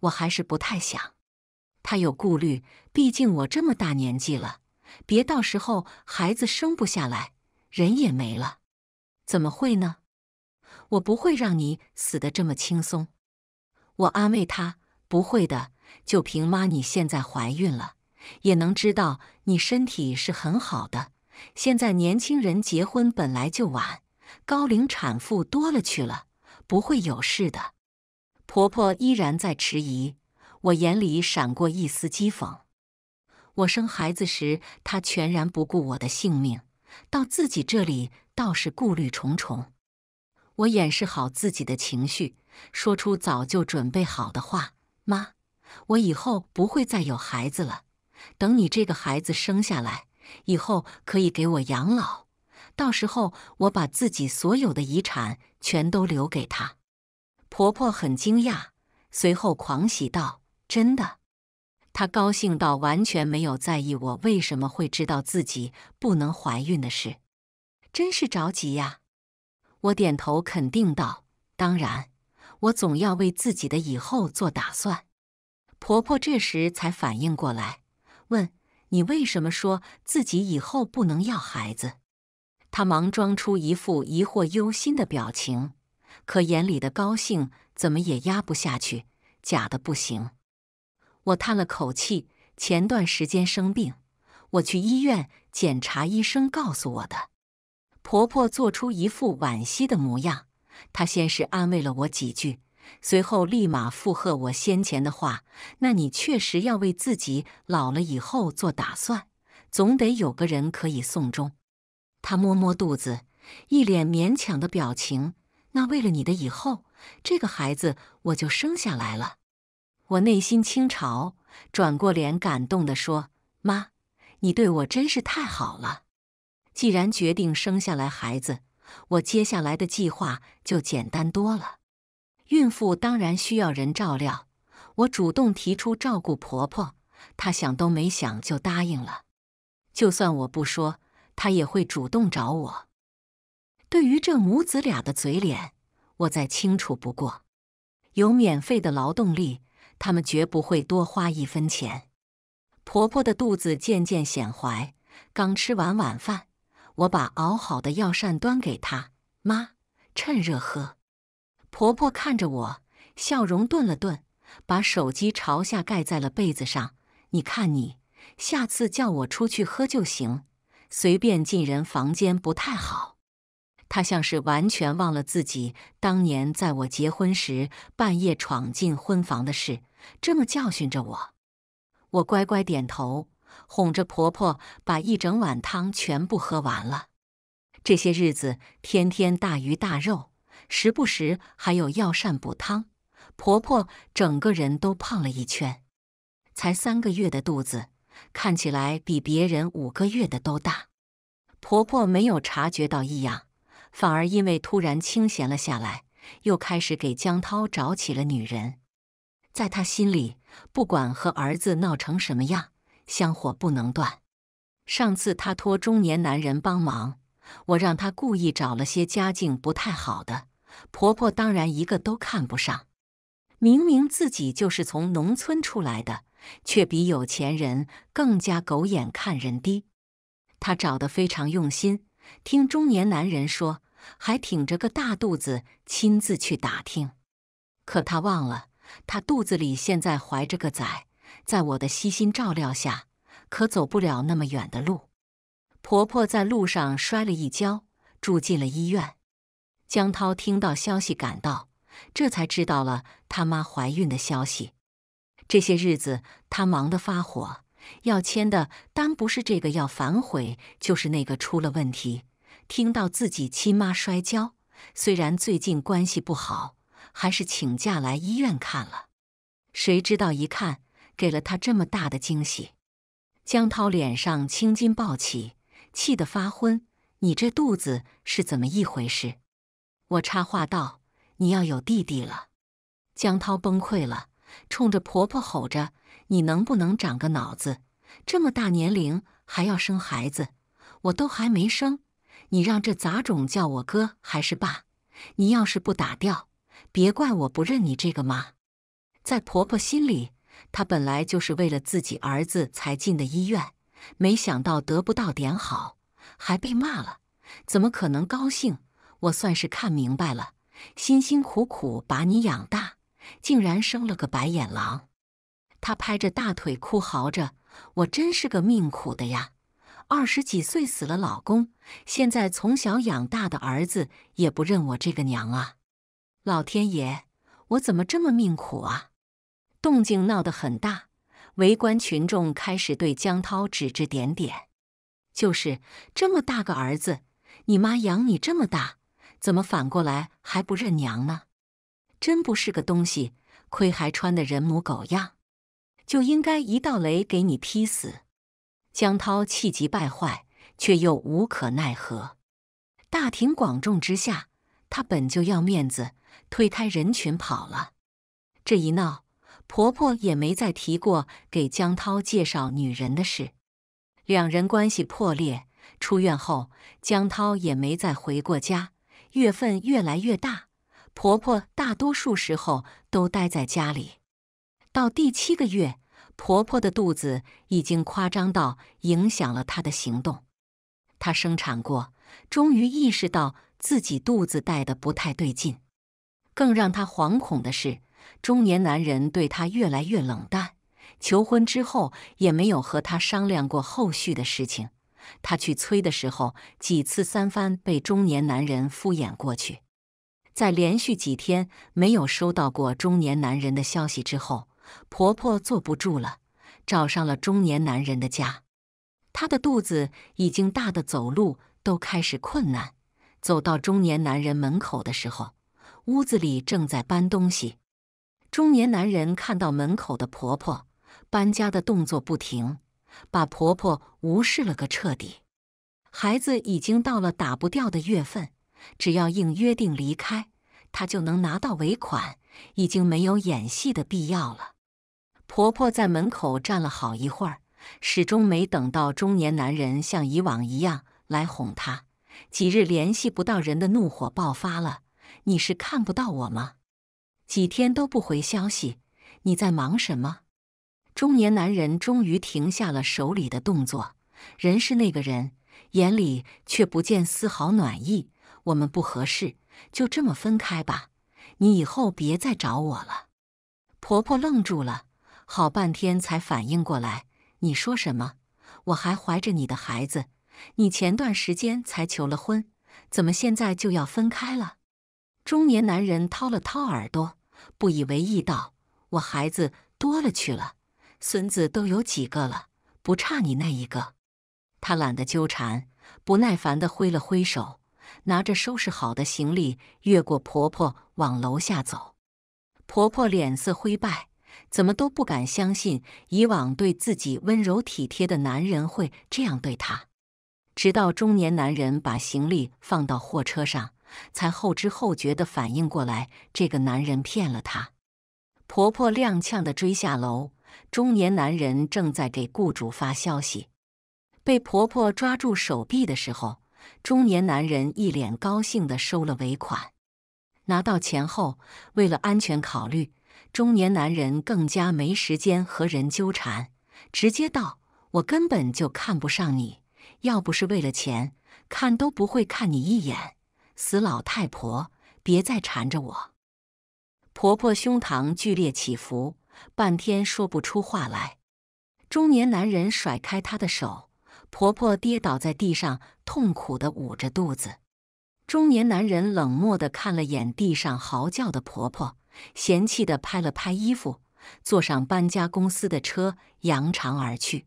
我还是不太想。她有顾虑，毕竟我这么大年纪了，别到时候孩子生不下来，人也没了。怎么会呢？我不会让你死的这么轻松。”我安慰她：“不会的，就凭妈你现在怀孕了，也能知道你身体是很好的。”现在年轻人结婚本来就晚，高龄产妇多了去了，不会有事的。婆婆依然在迟疑，我眼里闪过一丝讥讽。我生孩子时，她全然不顾我的性命，到自己这里倒是顾虑重重。我掩饰好自己的情绪，说出早就准备好的话：“妈，我以后不会再有孩子了。等你这个孩子生下来。”以后可以给我养老，到时候我把自己所有的遗产全都留给她。婆婆很惊讶，随后狂喜道：“真的！”她高兴到完全没有在意我为什么会知道自己不能怀孕的事，真是着急呀！我点头肯定道：“当然，我总要为自己的以后做打算。”婆婆这时才反应过来，问。你为什么说自己以后不能要孩子？她忙装出一副疑惑忧心的表情，可眼里的高兴怎么也压不下去，假的不行。我叹了口气，前段时间生病，我去医院检查，医生告诉我的。婆婆做出一副惋惜的模样，她先是安慰了我几句。随后立马附和我先前的话：“那你确实要为自己老了以后做打算，总得有个人可以送终。”他摸摸肚子，一脸勉强的表情。“那为了你的以后，这个孩子我就生下来了。”我内心清嘲，转过脸感动地说：“妈，你对我真是太好了。既然决定生下来孩子，我接下来的计划就简单多了。”孕妇当然需要人照料，我主动提出照顾婆婆，她想都没想就答应了。就算我不说，她也会主动找我。对于这母子俩的嘴脸，我再清楚不过。有免费的劳动力，他们绝不会多花一分钱。婆婆的肚子渐渐显怀，刚吃完晚饭，我把熬好的药膳端给她：“妈，趁热喝。”婆婆看着我，笑容顿了顿，把手机朝下盖在了被子上。你看你，下次叫我出去喝就行，随便进人房间不太好。她像是完全忘了自己当年在我结婚时半夜闯进婚房的事，这么教训着我。我乖乖点头，哄着婆婆把一整碗汤全部喝完了。这些日子，天天大鱼大肉。时不时还有药膳补汤，婆婆整个人都胖了一圈，才三个月的肚子看起来比别人五个月的都大。婆婆没有察觉到异样，反而因为突然清闲了下来，又开始给江涛找起了女人。在她心里，不管和儿子闹成什么样，香火不能断。上次她托中年男人帮忙，我让他故意找了些家境不太好的。婆婆当然一个都看不上，明明自己就是从农村出来的，却比有钱人更加狗眼看人低。她找得非常用心，听中年男人说，还挺着个大肚子亲自去打听。可她忘了，她肚子里现在怀着个崽，在我的悉心照料下，可走不了那么远的路。婆婆在路上摔了一跤，住进了医院。江涛听到消息赶到，这才知道了他妈怀孕的消息。这些日子他忙得发火，要签的单不是这个要反悔，就是那个出了问题。听到自己亲妈摔跤，虽然最近关系不好，还是请假来医院看了。谁知道一看，给了他这么大的惊喜。江涛脸上青筋暴起，气得发昏：“你这肚子是怎么一回事？”我插话道：“你要有弟弟了。”江涛崩溃了，冲着婆婆吼着：“你能不能长个脑子？这么大年龄还要生孩子，我都还没生，你让这杂种叫我哥还是爸？你要是不打掉，别怪我不认你这个妈！”在婆婆心里，她本来就是为了自己儿子才进的医院，没想到得不到点好，还被骂了，怎么可能高兴？我算是看明白了，辛辛苦苦把你养大，竟然生了个白眼狼！他拍着大腿哭嚎着：“我真是个命苦的呀！二十几岁死了老公，现在从小养大的儿子也不认我这个娘啊！老天爷，我怎么这么命苦啊！”动静闹得很大，围观群众开始对江涛指指点点：“就是这么大个儿子，你妈养你这么大！”怎么反过来还不认娘呢？真不是个东西！亏还穿的人模狗样，就应该一道雷给你劈死！江涛气急败坏，却又无可奈何。大庭广众之下，他本就要面子，推开人群跑了。这一闹，婆婆也没再提过给江涛介绍女人的事。两人关系破裂，出院后，江涛也没再回过家。月份越来越大，婆婆大多数时候都待在家里。到第七个月，婆婆的肚子已经夸张到影响了她的行动。她生产过，终于意识到自己肚子带的不太对劲。更让她惶恐的是，中年男人对她越来越冷淡，求婚之后也没有和她商量过后续的事情。她去催的时候，几次三番被中年男人敷衍过去。在连续几天没有收到过中年男人的消息之后，婆婆坐不住了，找上了中年男人的家。她的肚子已经大的走路都开始困难。走到中年男人门口的时候，屋子里正在搬东西。中年男人看到门口的婆婆，搬家的动作不停。把婆婆无视了个彻底，孩子已经到了打不掉的月份，只要应约定离开，她就能拿到尾款，已经没有演戏的必要了。婆婆在门口站了好一会儿，始终没等到中年男人像以往一样来哄她。几日联系不到人的怒火爆发了：“你是看不到我吗？几天都不回消息，你在忙什么？”中年男人终于停下了手里的动作，人是那个人，眼里却不见丝毫暖意。我们不合适，就这么分开吧。你以后别再找我了。婆婆愣住了，好半天才反应过来：“你说什么？我还怀着你的孩子，你前段时间才求了婚，怎么现在就要分开了？”中年男人掏了掏耳朵，不以为意道：“我孩子多了去了。”孙子都有几个了，不差你那一个。他懒得纠缠，不耐烦的挥了挥手，拿着收拾好的行李越过婆婆往楼下走。婆婆脸色灰败，怎么都不敢相信以往对自己温柔体贴的男人会这样对她。直到中年男人把行李放到货车上，才后知后觉的反应过来，这个男人骗了她。婆婆踉跄的追下楼。中年男人正在给雇主发消息，被婆婆抓住手臂的时候，中年男人一脸高兴地收了尾款。拿到钱后，为了安全考虑，中年男人更加没时间和人纠缠，直接道：“我根本就看不上你，要不是为了钱，看都不会看你一眼。死老太婆，别再缠着我！”婆婆胸膛剧烈起伏。半天说不出话来，中年男人甩开她的手，婆婆跌倒在地上，痛苦的捂着肚子。中年男人冷漠的看了眼地上嚎叫的婆婆，嫌弃的拍了拍衣服，坐上搬家公司的车，扬长而去。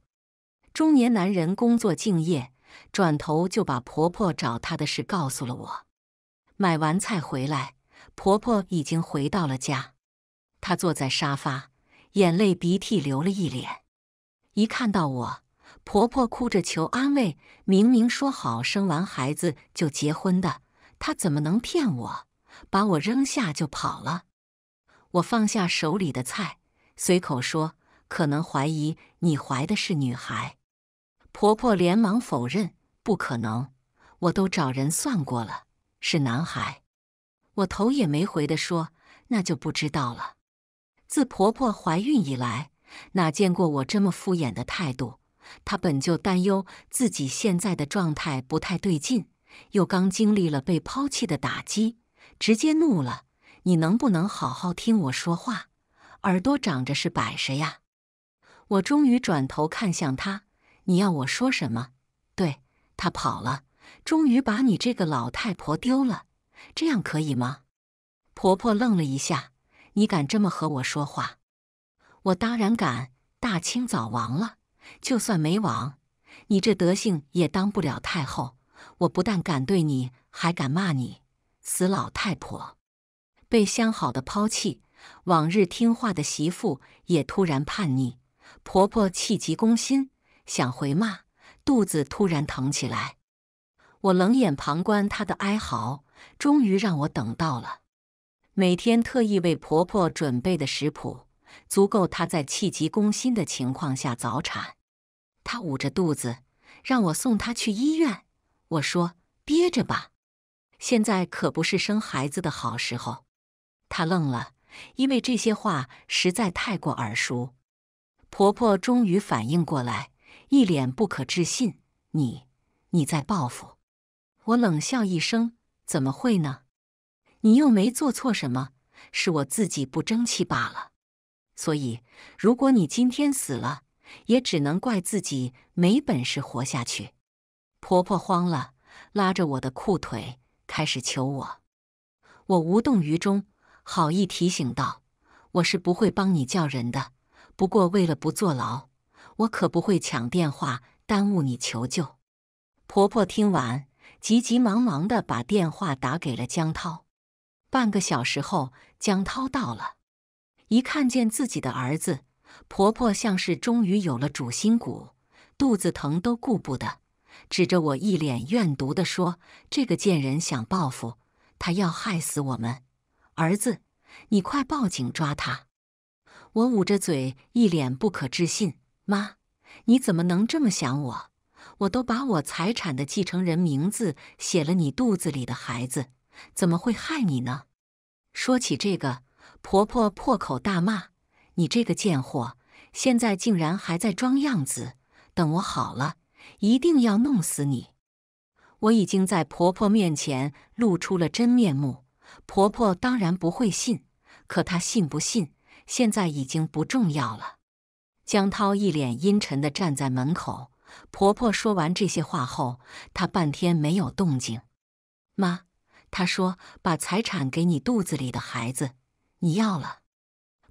中年男人工作敬业，转头就把婆婆找他的事告诉了我。买完菜回来，婆婆已经回到了家，她坐在沙发。眼泪鼻涕流了一脸，一看到我，婆婆哭着求安慰。明明说好生完孩子就结婚的，她怎么能骗我，把我扔下就跑了？我放下手里的菜，随口说：“可能怀疑你怀的是女孩。”婆婆连忙否认：“不可能，我都找人算过了，是男孩。”我头也没回的说：“那就不知道了。”自婆婆怀孕以来，哪见过我这么敷衍的态度？她本就担忧自己现在的状态不太对劲，又刚经历了被抛弃的打击，直接怒了：“你能不能好好听我说话？耳朵长着是摆设呀！”我终于转头看向她：“你要我说什么？对，她跑了，终于把你这个老太婆丢了，这样可以吗？”婆婆愣了一下。你敢这么和我说话？我当然敢！大清早亡了，就算没亡，你这德性也当不了太后。我不但敢对你，还敢骂你死老太婆！被相好的抛弃，往日听话的媳妇也突然叛逆，婆婆气急攻心，想回骂，肚子突然疼起来。我冷眼旁观她的哀嚎，终于让我等到了。每天特意为婆婆准备的食谱，足够她在气急攻心的情况下早产。她捂着肚子，让我送她去医院。我说：“憋着吧，现在可不是生孩子的好时候。”她愣了，因为这些话实在太过耳熟。婆婆终于反应过来，一脸不可置信：“你，你在报复？”我冷笑一声：“怎么会呢？”你又没做错什么，是我自己不争气罢了。所以，如果你今天死了，也只能怪自己没本事活下去。婆婆慌了，拉着我的裤腿开始求我。我无动于衷，好意提醒道：“我是不会帮你叫人的，不过为了不坐牢，我可不会抢电话耽误你求救。”婆婆听完，急急忙忙的把电话打给了江涛。半个小时后，江涛到了。一看见自己的儿子，婆婆像是终于有了主心骨，肚子疼都顾不得，指着我一脸怨毒的说：“这个贱人想报复，她要害死我们儿子，你快报警抓他！”我捂着嘴，一脸不可置信：“妈，你怎么能这么想我？我都把我财产的继承人名字写了，你肚子里的孩子。”怎么会害你呢？说起这个，婆婆破口大骂：“你这个贱货，现在竟然还在装样子！等我好了，一定要弄死你！”我已经在婆婆面前露出了真面目，婆婆当然不会信。可她信不信，现在已经不重要了。江涛一脸阴沉地站在门口。婆婆说完这些话后，她半天没有动静。妈。他说：“把财产给你肚子里的孩子，你要了。”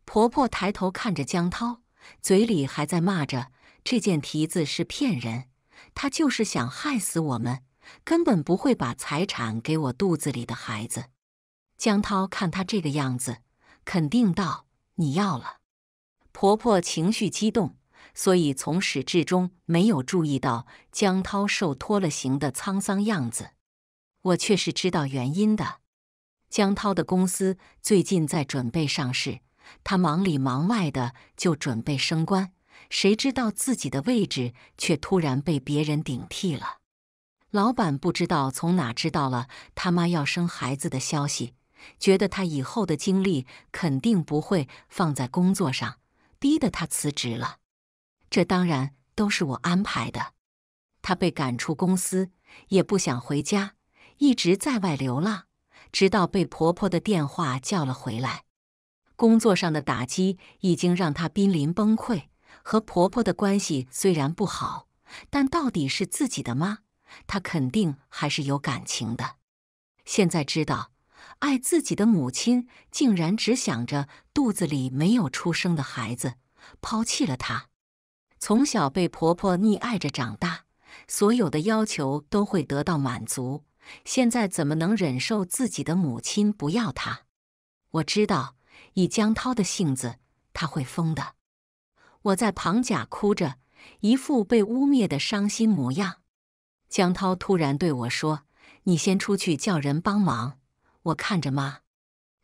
婆婆抬头看着江涛，嘴里还在骂着：“这件蹄子是骗人，他就是想害死我们，根本不会把财产给我肚子里的孩子。”江涛看他这个样子，肯定道：“你要了。”婆婆情绪激动，所以从始至终没有注意到江涛受脱了形的沧桑样子。我却是知道原因的。江涛的公司最近在准备上市，他忙里忙外的就准备升官，谁知道自己的位置却突然被别人顶替了。老板不知道从哪知道了他妈要生孩子的消息，觉得他以后的精力肯定不会放在工作上，逼得他辞职了。这当然都是我安排的。他被赶出公司，也不想回家。一直在外流浪，直到被婆婆的电话叫了回来。工作上的打击已经让她濒临崩溃。和婆婆的关系虽然不好，但到底是自己的妈，她肯定还是有感情的。现在知道，爱自己的母亲竟然只想着肚子里没有出生的孩子，抛弃了她。从小被婆婆溺爱着长大，所有的要求都会得到满足。现在怎么能忍受自己的母亲不要他？我知道，以江涛的性子，他会疯的。我在旁假哭着，一副被污蔑的伤心模样。江涛突然对我说：“你先出去叫人帮忙。”我看着妈，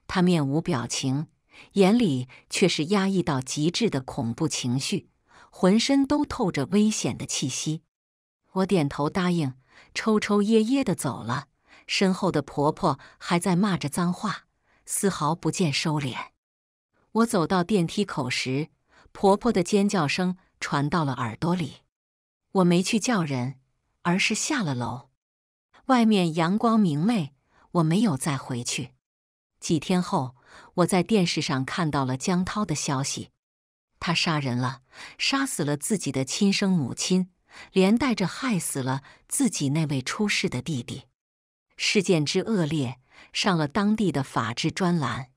他面无表情，眼里却是压抑到极致的恐怖情绪，浑身都透着危险的气息。我点头答应。抽抽噎噎的走了，身后的婆婆还在骂着脏话，丝毫不见收敛。我走到电梯口时，婆婆的尖叫声传到了耳朵里。我没去叫人，而是下了楼。外面阳光明媚，我没有再回去。几天后，我在电视上看到了江涛的消息，他杀人了，杀死了自己的亲生母亲。连带着害死了自己那位出事的弟弟，事件之恶劣，上了当地的法制专栏。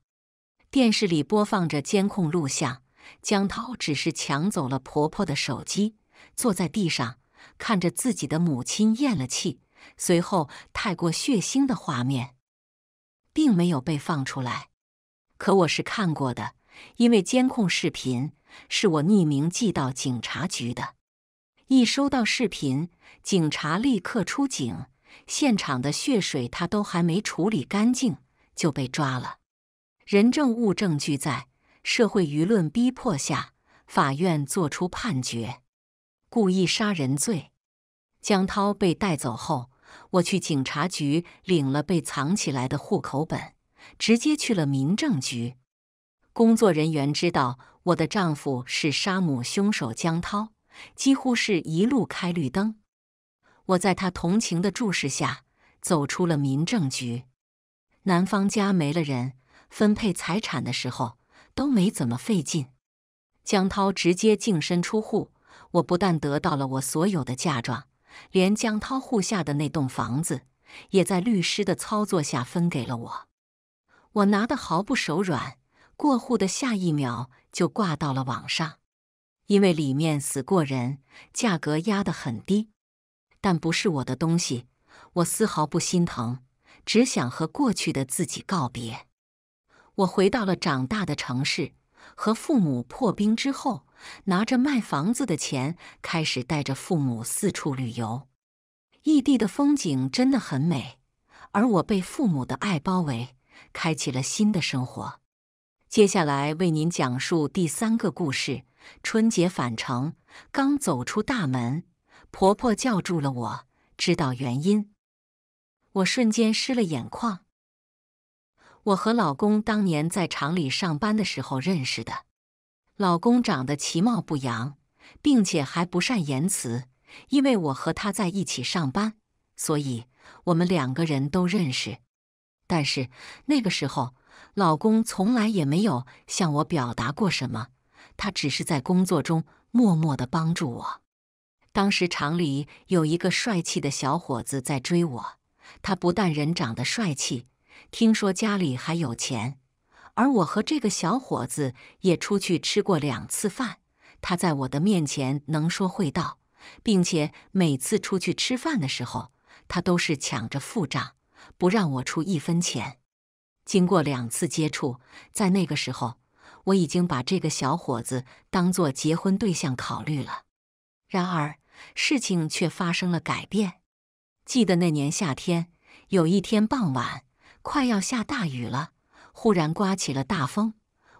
电视里播放着监控录像，江涛只是抢走了婆婆的手机，坐在地上看着自己的母亲咽了气。随后太过血腥的画面，并没有被放出来。可我是看过的，因为监控视频是我匿名寄到警察局的。一收到视频，警察立刻出警。现场的血水他都还没处理干净，就被抓了。人证物证俱在，社会舆论逼迫下，法院作出判决：故意杀人罪。江涛被带走后，我去警察局领了被藏起来的户口本，直接去了民政局。工作人员知道我的丈夫是杀母凶手江涛。几乎是一路开绿灯，我在他同情的注视下走出了民政局。男方家没了人，分配财产的时候都没怎么费劲。江涛直接净身出户，我不但得到了我所有的嫁妆，连江涛户下的那栋房子也在律师的操作下分给了我。我拿得毫不手软，过户的下一秒就挂到了网上。因为里面死过人，价格压得很低，但不是我的东西，我丝毫不心疼，只想和过去的自己告别。我回到了长大的城市，和父母破冰之后，拿着卖房子的钱，开始带着父母四处旅游。异地的风景真的很美，而我被父母的爱包围，开启了新的生活。接下来为您讲述第三个故事。春节返程，刚走出大门，婆婆叫住了我，知道原因，我瞬间湿了眼眶。我和老公当年在厂里上班的时候认识的，老公长得其貌不扬，并且还不善言辞。因为我和他在一起上班，所以我们两个人都认识，但是那个时候，老公从来也没有向我表达过什么。他只是在工作中默默的帮助我。当时厂里有一个帅气的小伙子在追我，他不但人长得帅气，听说家里还有钱，而我和这个小伙子也出去吃过两次饭。他在我的面前能说会道，并且每次出去吃饭的时候，他都是抢着付账，不让我出一分钱。经过两次接触，在那个时候。我已经把这个小伙子当做结婚对象考虑了，然而事情却发生了改变。记得那年夏天，有一天傍晚，快要下大雨了，忽然刮起了大风。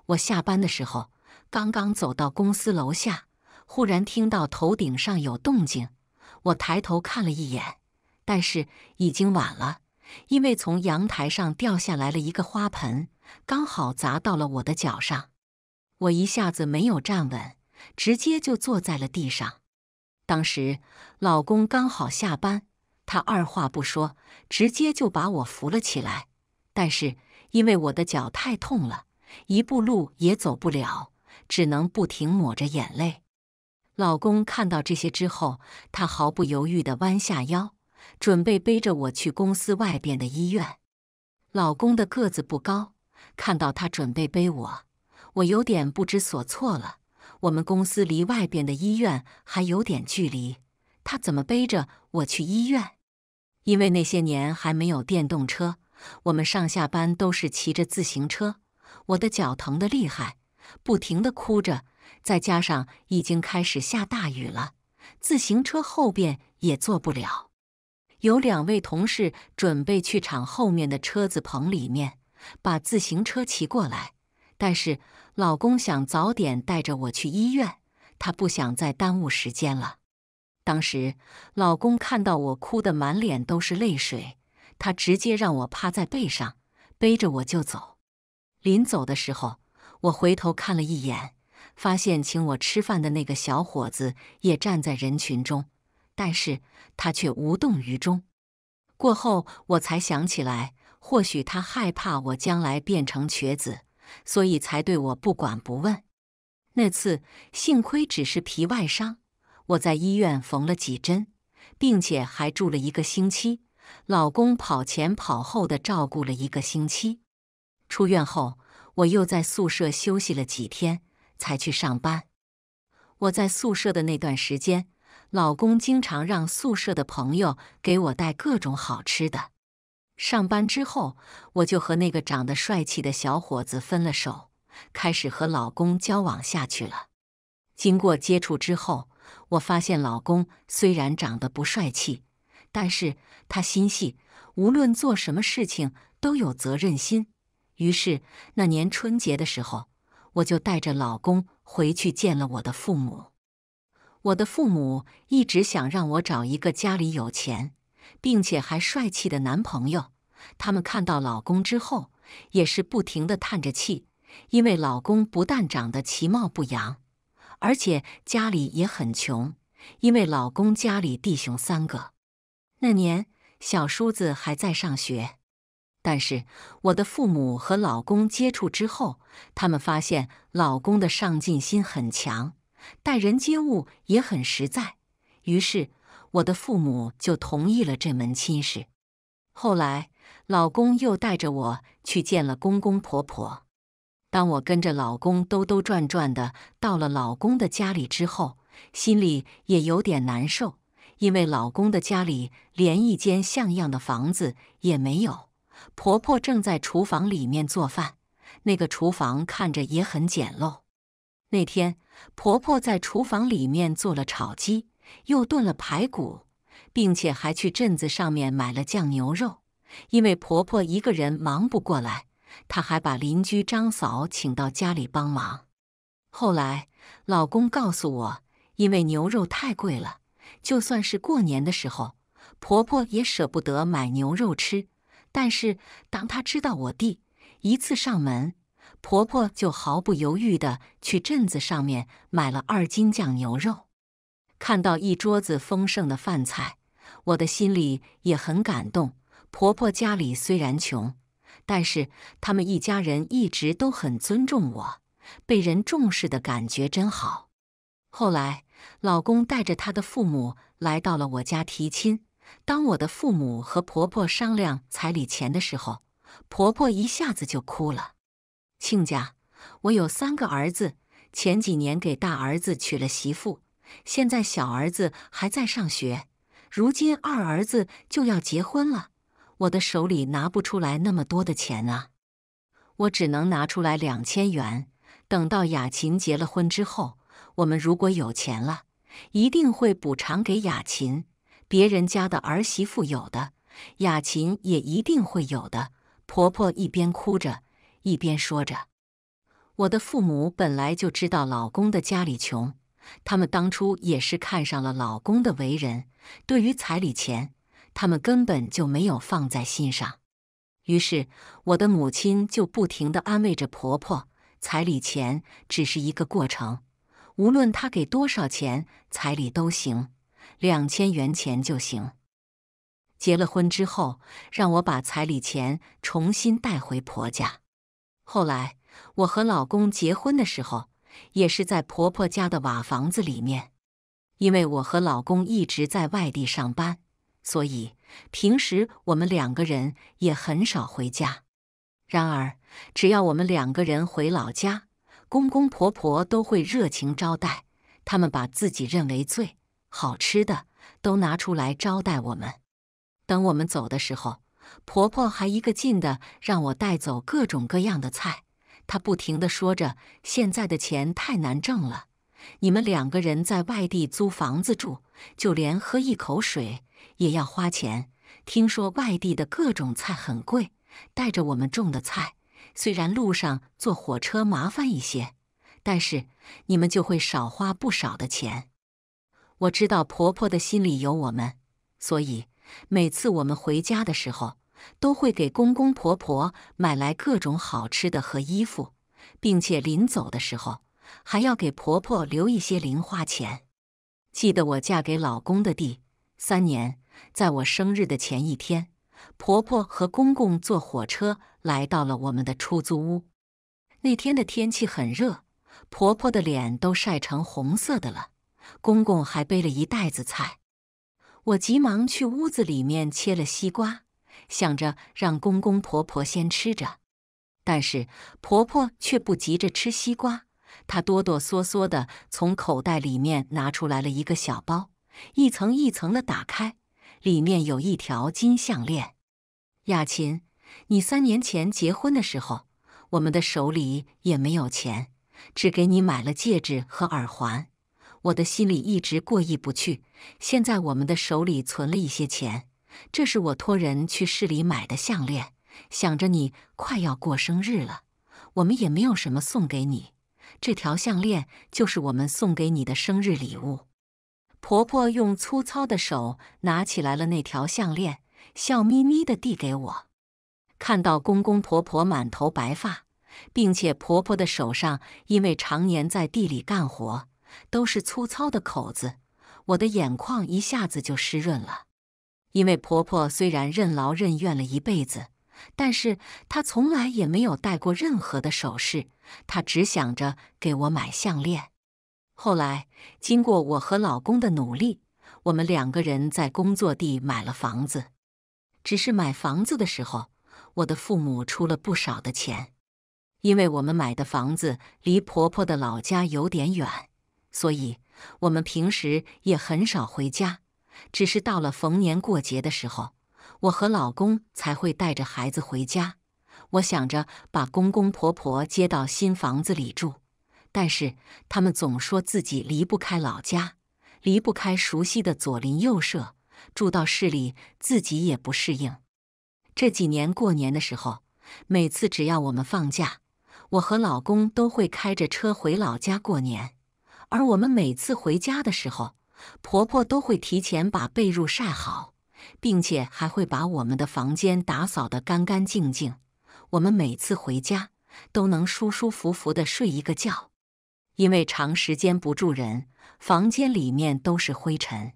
我下班的时候，刚刚走到公司楼下，忽然听到头顶上有动静。我抬头看了一眼，但是已经晚了，因为从阳台上掉下来了一个花盆，刚好砸到了我的脚上。我一下子没有站稳，直接就坐在了地上。当时老公刚好下班，他二话不说，直接就把我扶了起来。但是因为我的脚太痛了，一步路也走不了，只能不停抹着眼泪。老公看到这些之后，他毫不犹豫地弯下腰，准备背着我去公司外边的医院。老公的个子不高，看到他准备背我。我有点不知所措了。我们公司离外边的医院还有点距离，他怎么背着我去医院？因为那些年还没有电动车，我们上下班都是骑着自行车。我的脚疼得厉害，不停地哭着。再加上已经开始下大雨了，自行车后边也坐不了。有两位同事准备去厂后面的车子棚里面把自行车骑过来，但是。老公想早点带着我去医院，他不想再耽误时间了。当时，老公看到我哭得满脸都是泪水，他直接让我趴在背上，背着我就走。临走的时候，我回头看了一眼，发现请我吃饭的那个小伙子也站在人群中，但是他却无动于衷。过后，我才想起来，或许他害怕我将来变成瘸子。所以才对我不管不问。那次幸亏只是皮外伤，我在医院缝了几针，并且还住了一个星期。老公跑前跑后的照顾了一个星期。出院后，我又在宿舍休息了几天才去上班。我在宿舍的那段时间，老公经常让宿舍的朋友给我带各种好吃的。上班之后，我就和那个长得帅气的小伙子分了手，开始和老公交往下去了。经过接触之后，我发现老公虽然长得不帅气，但是他心细，无论做什么事情都有责任心。于是那年春节的时候，我就带着老公回去见了我的父母。我的父母一直想让我找一个家里有钱。并且还帅气的男朋友，他们看到老公之后也是不停的叹着气，因为老公不但长得其貌不扬，而且家里也很穷，因为老公家里弟兄三个，那年小叔子还在上学。但是我的父母和老公接触之后，他们发现老公的上进心很强，待人接物也很实在，于是。我的父母就同意了这门亲事。后来，老公又带着我去见了公公婆婆。当我跟着老公兜兜转转的到了老公的家里之后，心里也有点难受，因为老公的家里连一间像样的房子也没有。婆婆正在厨房里面做饭，那个厨房看着也很简陋。那天，婆婆在厨房里面做了炒鸡。又炖了排骨，并且还去镇子上面买了酱牛肉，因为婆婆一个人忙不过来，她还把邻居张嫂请到家里帮忙。后来老公告诉我，因为牛肉太贵了，就算是过年的时候，婆婆也舍不得买牛肉吃。但是，当她知道我弟一次上门，婆婆就毫不犹豫地去镇子上面买了二斤酱牛肉。看到一桌子丰盛的饭菜，我的心里也很感动。婆婆家里虽然穷，但是他们一家人一直都很尊重我，被人重视的感觉真好。后来，老公带着他的父母来到了我家提亲。当我的父母和婆婆商量彩礼钱的时候，婆婆一下子就哭了：“亲家，我有三个儿子，前几年给大儿子娶了媳妇。”现在小儿子还在上学，如今二儿子就要结婚了，我的手里拿不出来那么多的钱啊，我只能拿出来两千元。等到雅琴结了婚之后，我们如果有钱了，一定会补偿给雅琴。别人家的儿媳妇有的，雅琴也一定会有的。婆婆一边哭着，一边说着：“我的父母本来就知道老公的家里穷。”他们当初也是看上了老公的为人，对于彩礼钱，他们根本就没有放在心上。于是，我的母亲就不停的安慰着婆婆：“彩礼钱只是一个过程，无论他给多少钱，彩礼都行，两千元钱就行。”结了婚之后，让我把彩礼钱重新带回婆家。后来，我和老公结婚的时候。也是在婆婆家的瓦房子里面，因为我和老公一直在外地上班，所以平时我们两个人也很少回家。然而，只要我们两个人回老家，公公婆婆都会热情招待，他们把自己认为最好吃的都拿出来招待我们。等我们走的时候，婆婆还一个劲的让我带走各种各样的菜。他不停的说着：“现在的钱太难挣了，你们两个人在外地租房子住，就连喝一口水也要花钱。听说外地的各种菜很贵，带着我们种的菜，虽然路上坐火车麻烦一些，但是你们就会少花不少的钱。”我知道婆婆的心里有我们，所以每次我们回家的时候。都会给公公婆婆买来各种好吃的和衣服，并且临走的时候还要给婆婆留一些零花钱。记得我嫁给老公的第三年，在我生日的前一天，婆婆和公公坐火车来到了我们的出租屋。那天的天气很热，婆婆的脸都晒成红色的了。公公还背了一袋子菜，我急忙去屋子里面切了西瓜。想着让公公婆婆先吃着，但是婆婆却不急着吃西瓜。她哆哆嗦嗦的从口袋里面拿出来了一个小包，一层一层的打开，里面有一条金项链。雅琴，你三年前结婚的时候，我们的手里也没有钱，只给你买了戒指和耳环。我的心里一直过意不去。现在我们的手里存了一些钱。这是我托人去市里买的项链，想着你快要过生日了，我们也没有什么送给你，这条项链就是我们送给你的生日礼物。婆婆用粗糙的手拿起来了那条项链，笑眯眯地递给我。看到公公婆婆满头白发，并且婆婆的手上因为常年在地里干活都是粗糙的口子，我的眼眶一下子就湿润了。因为婆婆虽然任劳任怨了一辈子，但是她从来也没有戴过任何的首饰。她只想着给我买项链。后来经过我和老公的努力，我们两个人在工作地买了房子。只是买房子的时候，我的父母出了不少的钱。因为我们买的房子离婆婆的老家有点远，所以我们平时也很少回家。只是到了逢年过节的时候，我和老公才会带着孩子回家。我想着把公公婆婆接到新房子里住，但是他们总说自己离不开老家，离不开熟悉的左邻右舍，住到市里自己也不适应。这几年过年的时候，每次只要我们放假，我和老公都会开着车回老家过年，而我们每次回家的时候。婆婆都会提前把被褥晒好，并且还会把我们的房间打扫得干干净净。我们每次回家都能舒舒服服地睡一个觉，因为长时间不住人，房间里面都是灰尘。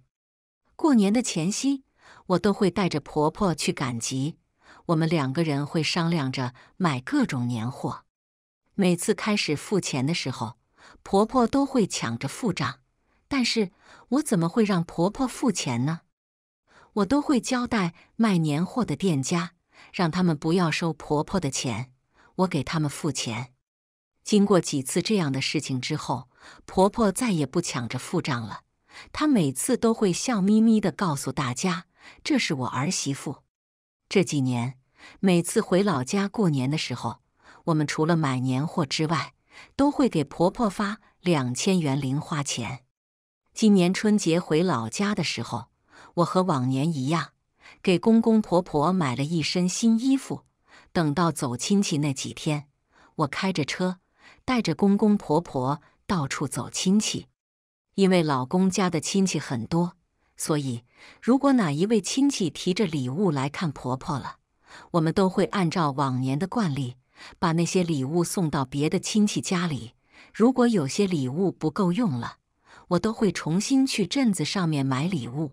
过年的前夕，我都会带着婆婆去赶集，我们两个人会商量着买各种年货。每次开始付钱的时候，婆婆都会抢着付账。但是我怎么会让婆婆付钱呢？我都会交代卖年货的店家，让他们不要收婆婆的钱，我给他们付钱。经过几次这样的事情之后，婆婆再也不抢着付账了。她每次都会笑眯眯的告诉大家：“这是我儿媳妇。”这几年，每次回老家过年的时候，我们除了买年货之外，都会给婆婆发两千元零花钱。今年春节回老家的时候，我和往年一样，给公公婆婆买了一身新衣服。等到走亲戚那几天，我开着车，带着公公婆婆到处走亲戚。因为老公家的亲戚很多，所以如果哪一位亲戚提着礼物来看婆婆了，我们都会按照往年的惯例，把那些礼物送到别的亲戚家里。如果有些礼物不够用了，我都会重新去镇子上面买礼物。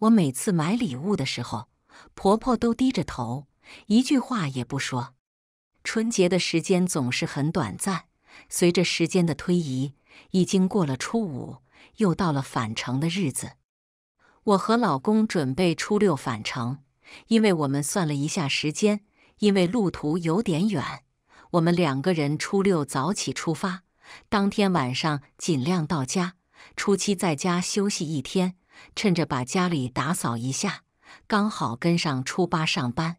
我每次买礼物的时候，婆婆都低着头，一句话也不说。春节的时间总是很短暂。随着时间的推移，已经过了初五，又到了返程的日子。我和老公准备初六返程，因为我们算了一下时间，因为路途有点远，我们两个人初六早起出发，当天晚上尽量到家。初七在家休息一天，趁着把家里打扫一下，刚好跟上初八上班。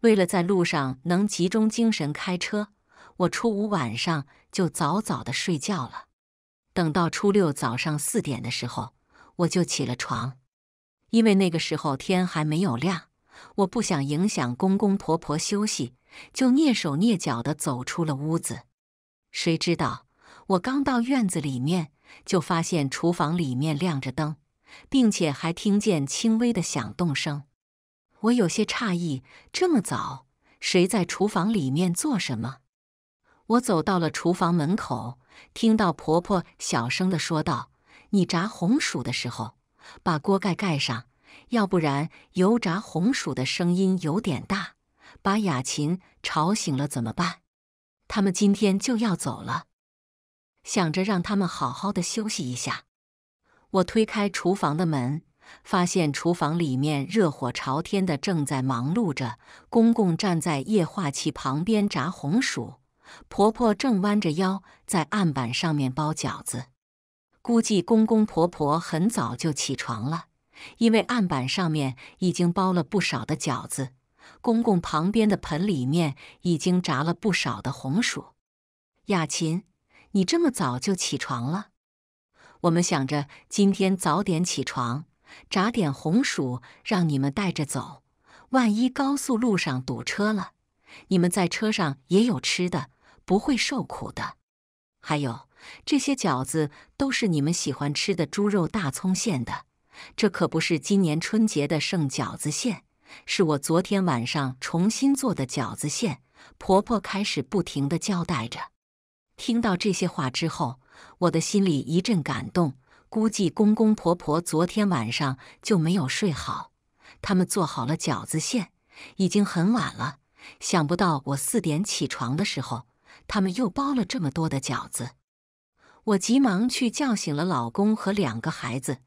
为了在路上能集中精神开车，我初五晚上就早早的睡觉了。等到初六早上四点的时候，我就起了床，因为那个时候天还没有亮，我不想影响公公婆婆休息，就蹑手蹑脚的走出了屋子。谁知道我刚到院子里面。就发现厨房里面亮着灯，并且还听见轻微的响动声。我有些诧异，这么早，谁在厨房里面做什么？我走到了厨房门口，听到婆婆小声的说道：“你炸红薯的时候，把锅盖盖上，要不然油炸红薯的声音有点大，把雅琴吵醒了怎么办？他们今天就要走了。”想着让他们好好的休息一下，我推开厨房的门，发现厨房里面热火朝天的，正在忙碌着。公公站在液化气旁边炸红薯，婆婆正弯着腰在案板上面包饺子。估计公公婆婆很早就起床了，因为案板上面已经包了不少的饺子。公公旁边的盆里面已经炸了不少的红薯。雅琴。你这么早就起床了？我们想着今天早点起床，炸点红薯让你们带着走。万一高速路上堵车了，你们在车上也有吃的，不会受苦的。还有这些饺子都是你们喜欢吃的猪肉大葱馅的，这可不是今年春节的剩饺子馅，是我昨天晚上重新做的饺子馅。婆婆开始不停的交代着。听到这些话之后，我的心里一阵感动。估计公公婆婆昨天晚上就没有睡好，他们做好了饺子馅，已经很晚了。想不到我四点起床的时候，他们又包了这么多的饺子。我急忙去叫醒了老公和两个孩子，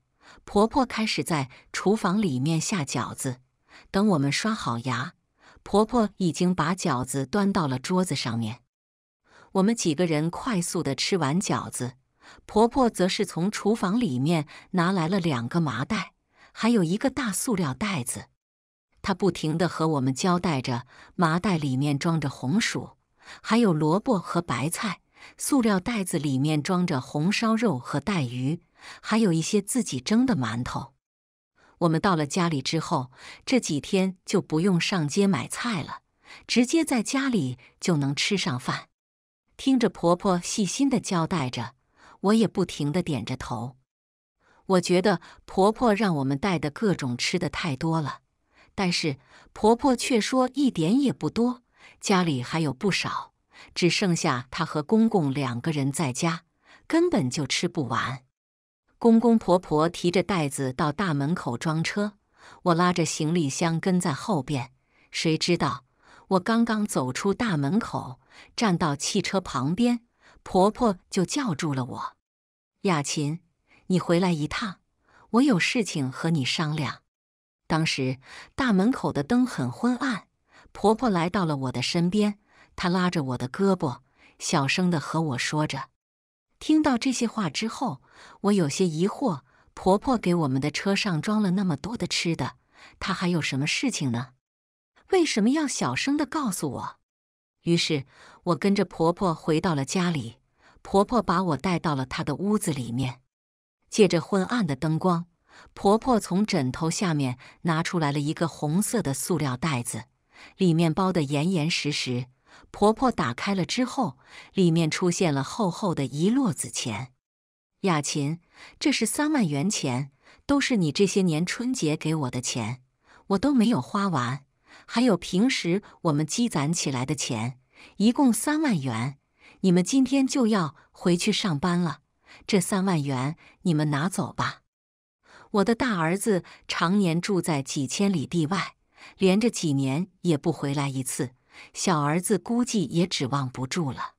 婆婆开始在厨房里面下饺子。等我们刷好牙，婆婆已经把饺子端到了桌子上面。我们几个人快速的吃完饺子，婆婆则是从厨房里面拿来了两个麻袋，还有一个大塑料袋子。她不停的和我们交代着：麻袋里面装着红薯，还有萝卜和白菜；塑料袋子里面装着红烧肉和带鱼，还有一些自己蒸的馒头。我们到了家里之后，这几天就不用上街买菜了，直接在家里就能吃上饭。听着婆婆细心的交代着，我也不停的点着头。我觉得婆婆让我们带的各种吃的太多了，但是婆婆却说一点也不多，家里还有不少，只剩下她和公公两个人在家，根本就吃不完。公公婆婆提着袋子到大门口装车，我拉着行李箱跟在后边。谁知道我刚刚走出大门口。站到汽车旁边，婆婆就叫住了我：“雅琴，你回来一趟，我有事情和你商量。”当时大门口的灯很昏暗，婆婆来到了我的身边，她拉着我的胳膊，小声的和我说着。听到这些话之后，我有些疑惑：婆婆给我们的车上装了那么多的吃的，她还有什么事情呢？为什么要小声的告诉我？于是我跟着婆婆回到了家里，婆婆把我带到了她的屋子里面。借着昏暗的灯光，婆婆从枕头下面拿出来了一个红色的塑料袋子，里面包得严严实实。婆婆打开了之后，里面出现了厚厚的一摞子钱。雅琴，这是三万元钱，都是你这些年春节给我的钱，我都没有花完。还有平时我们积攒起来的钱，一共三万元。你们今天就要回去上班了，这三万元你们拿走吧。我的大儿子常年住在几千里地外，连着几年也不回来一次。小儿子估计也指望不住了。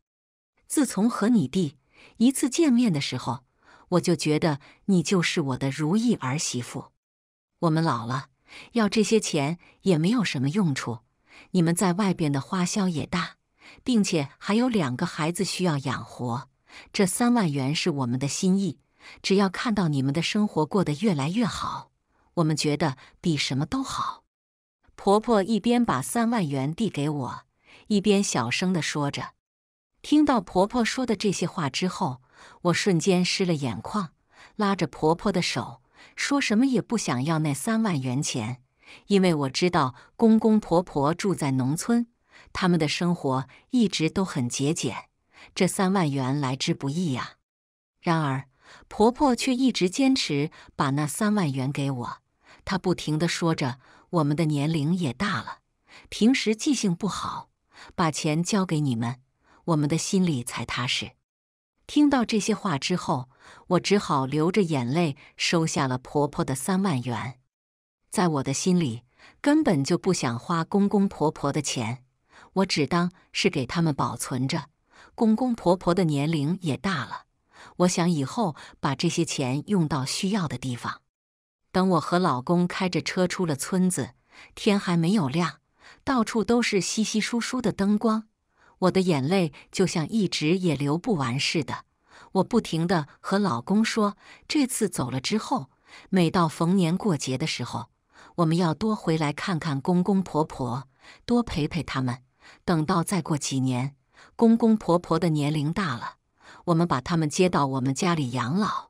自从和你弟一次见面的时候，我就觉得你就是我的如意儿媳妇。我们老了。要这些钱也没有什么用处，你们在外边的花销也大，并且还有两个孩子需要养活。这三万元是我们的心意，只要看到你们的生活过得越来越好，我们觉得比什么都好。婆婆一边把三万元递给我，一边小声地说着。听到婆婆说的这些话之后，我瞬间湿了眼眶，拉着婆婆的手。说什么也不想要那三万元钱，因为我知道公公婆婆住在农村，他们的生活一直都很节俭，这三万元来之不易呀。然而，婆婆却一直坚持把那三万元给我，她不停的说着：“我们的年龄也大了，平时记性不好，把钱交给你们，我们的心里才踏实。”听到这些话之后，我只好流着眼泪收下了婆婆的三万元。在我的心里，根本就不想花公公婆婆的钱，我只当是给他们保存着。公公婆婆的年龄也大了，我想以后把这些钱用到需要的地方。等我和老公开着车出了村子，天还没有亮，到处都是稀稀疏疏的灯光。我的眼泪就像一直也流不完似的，我不停地和老公说，这次走了之后，每到逢年过节的时候，我们要多回来看看公公婆婆，多陪陪他们。等到再过几年，公公婆婆的年龄大了，我们把他们接到我们家里养老。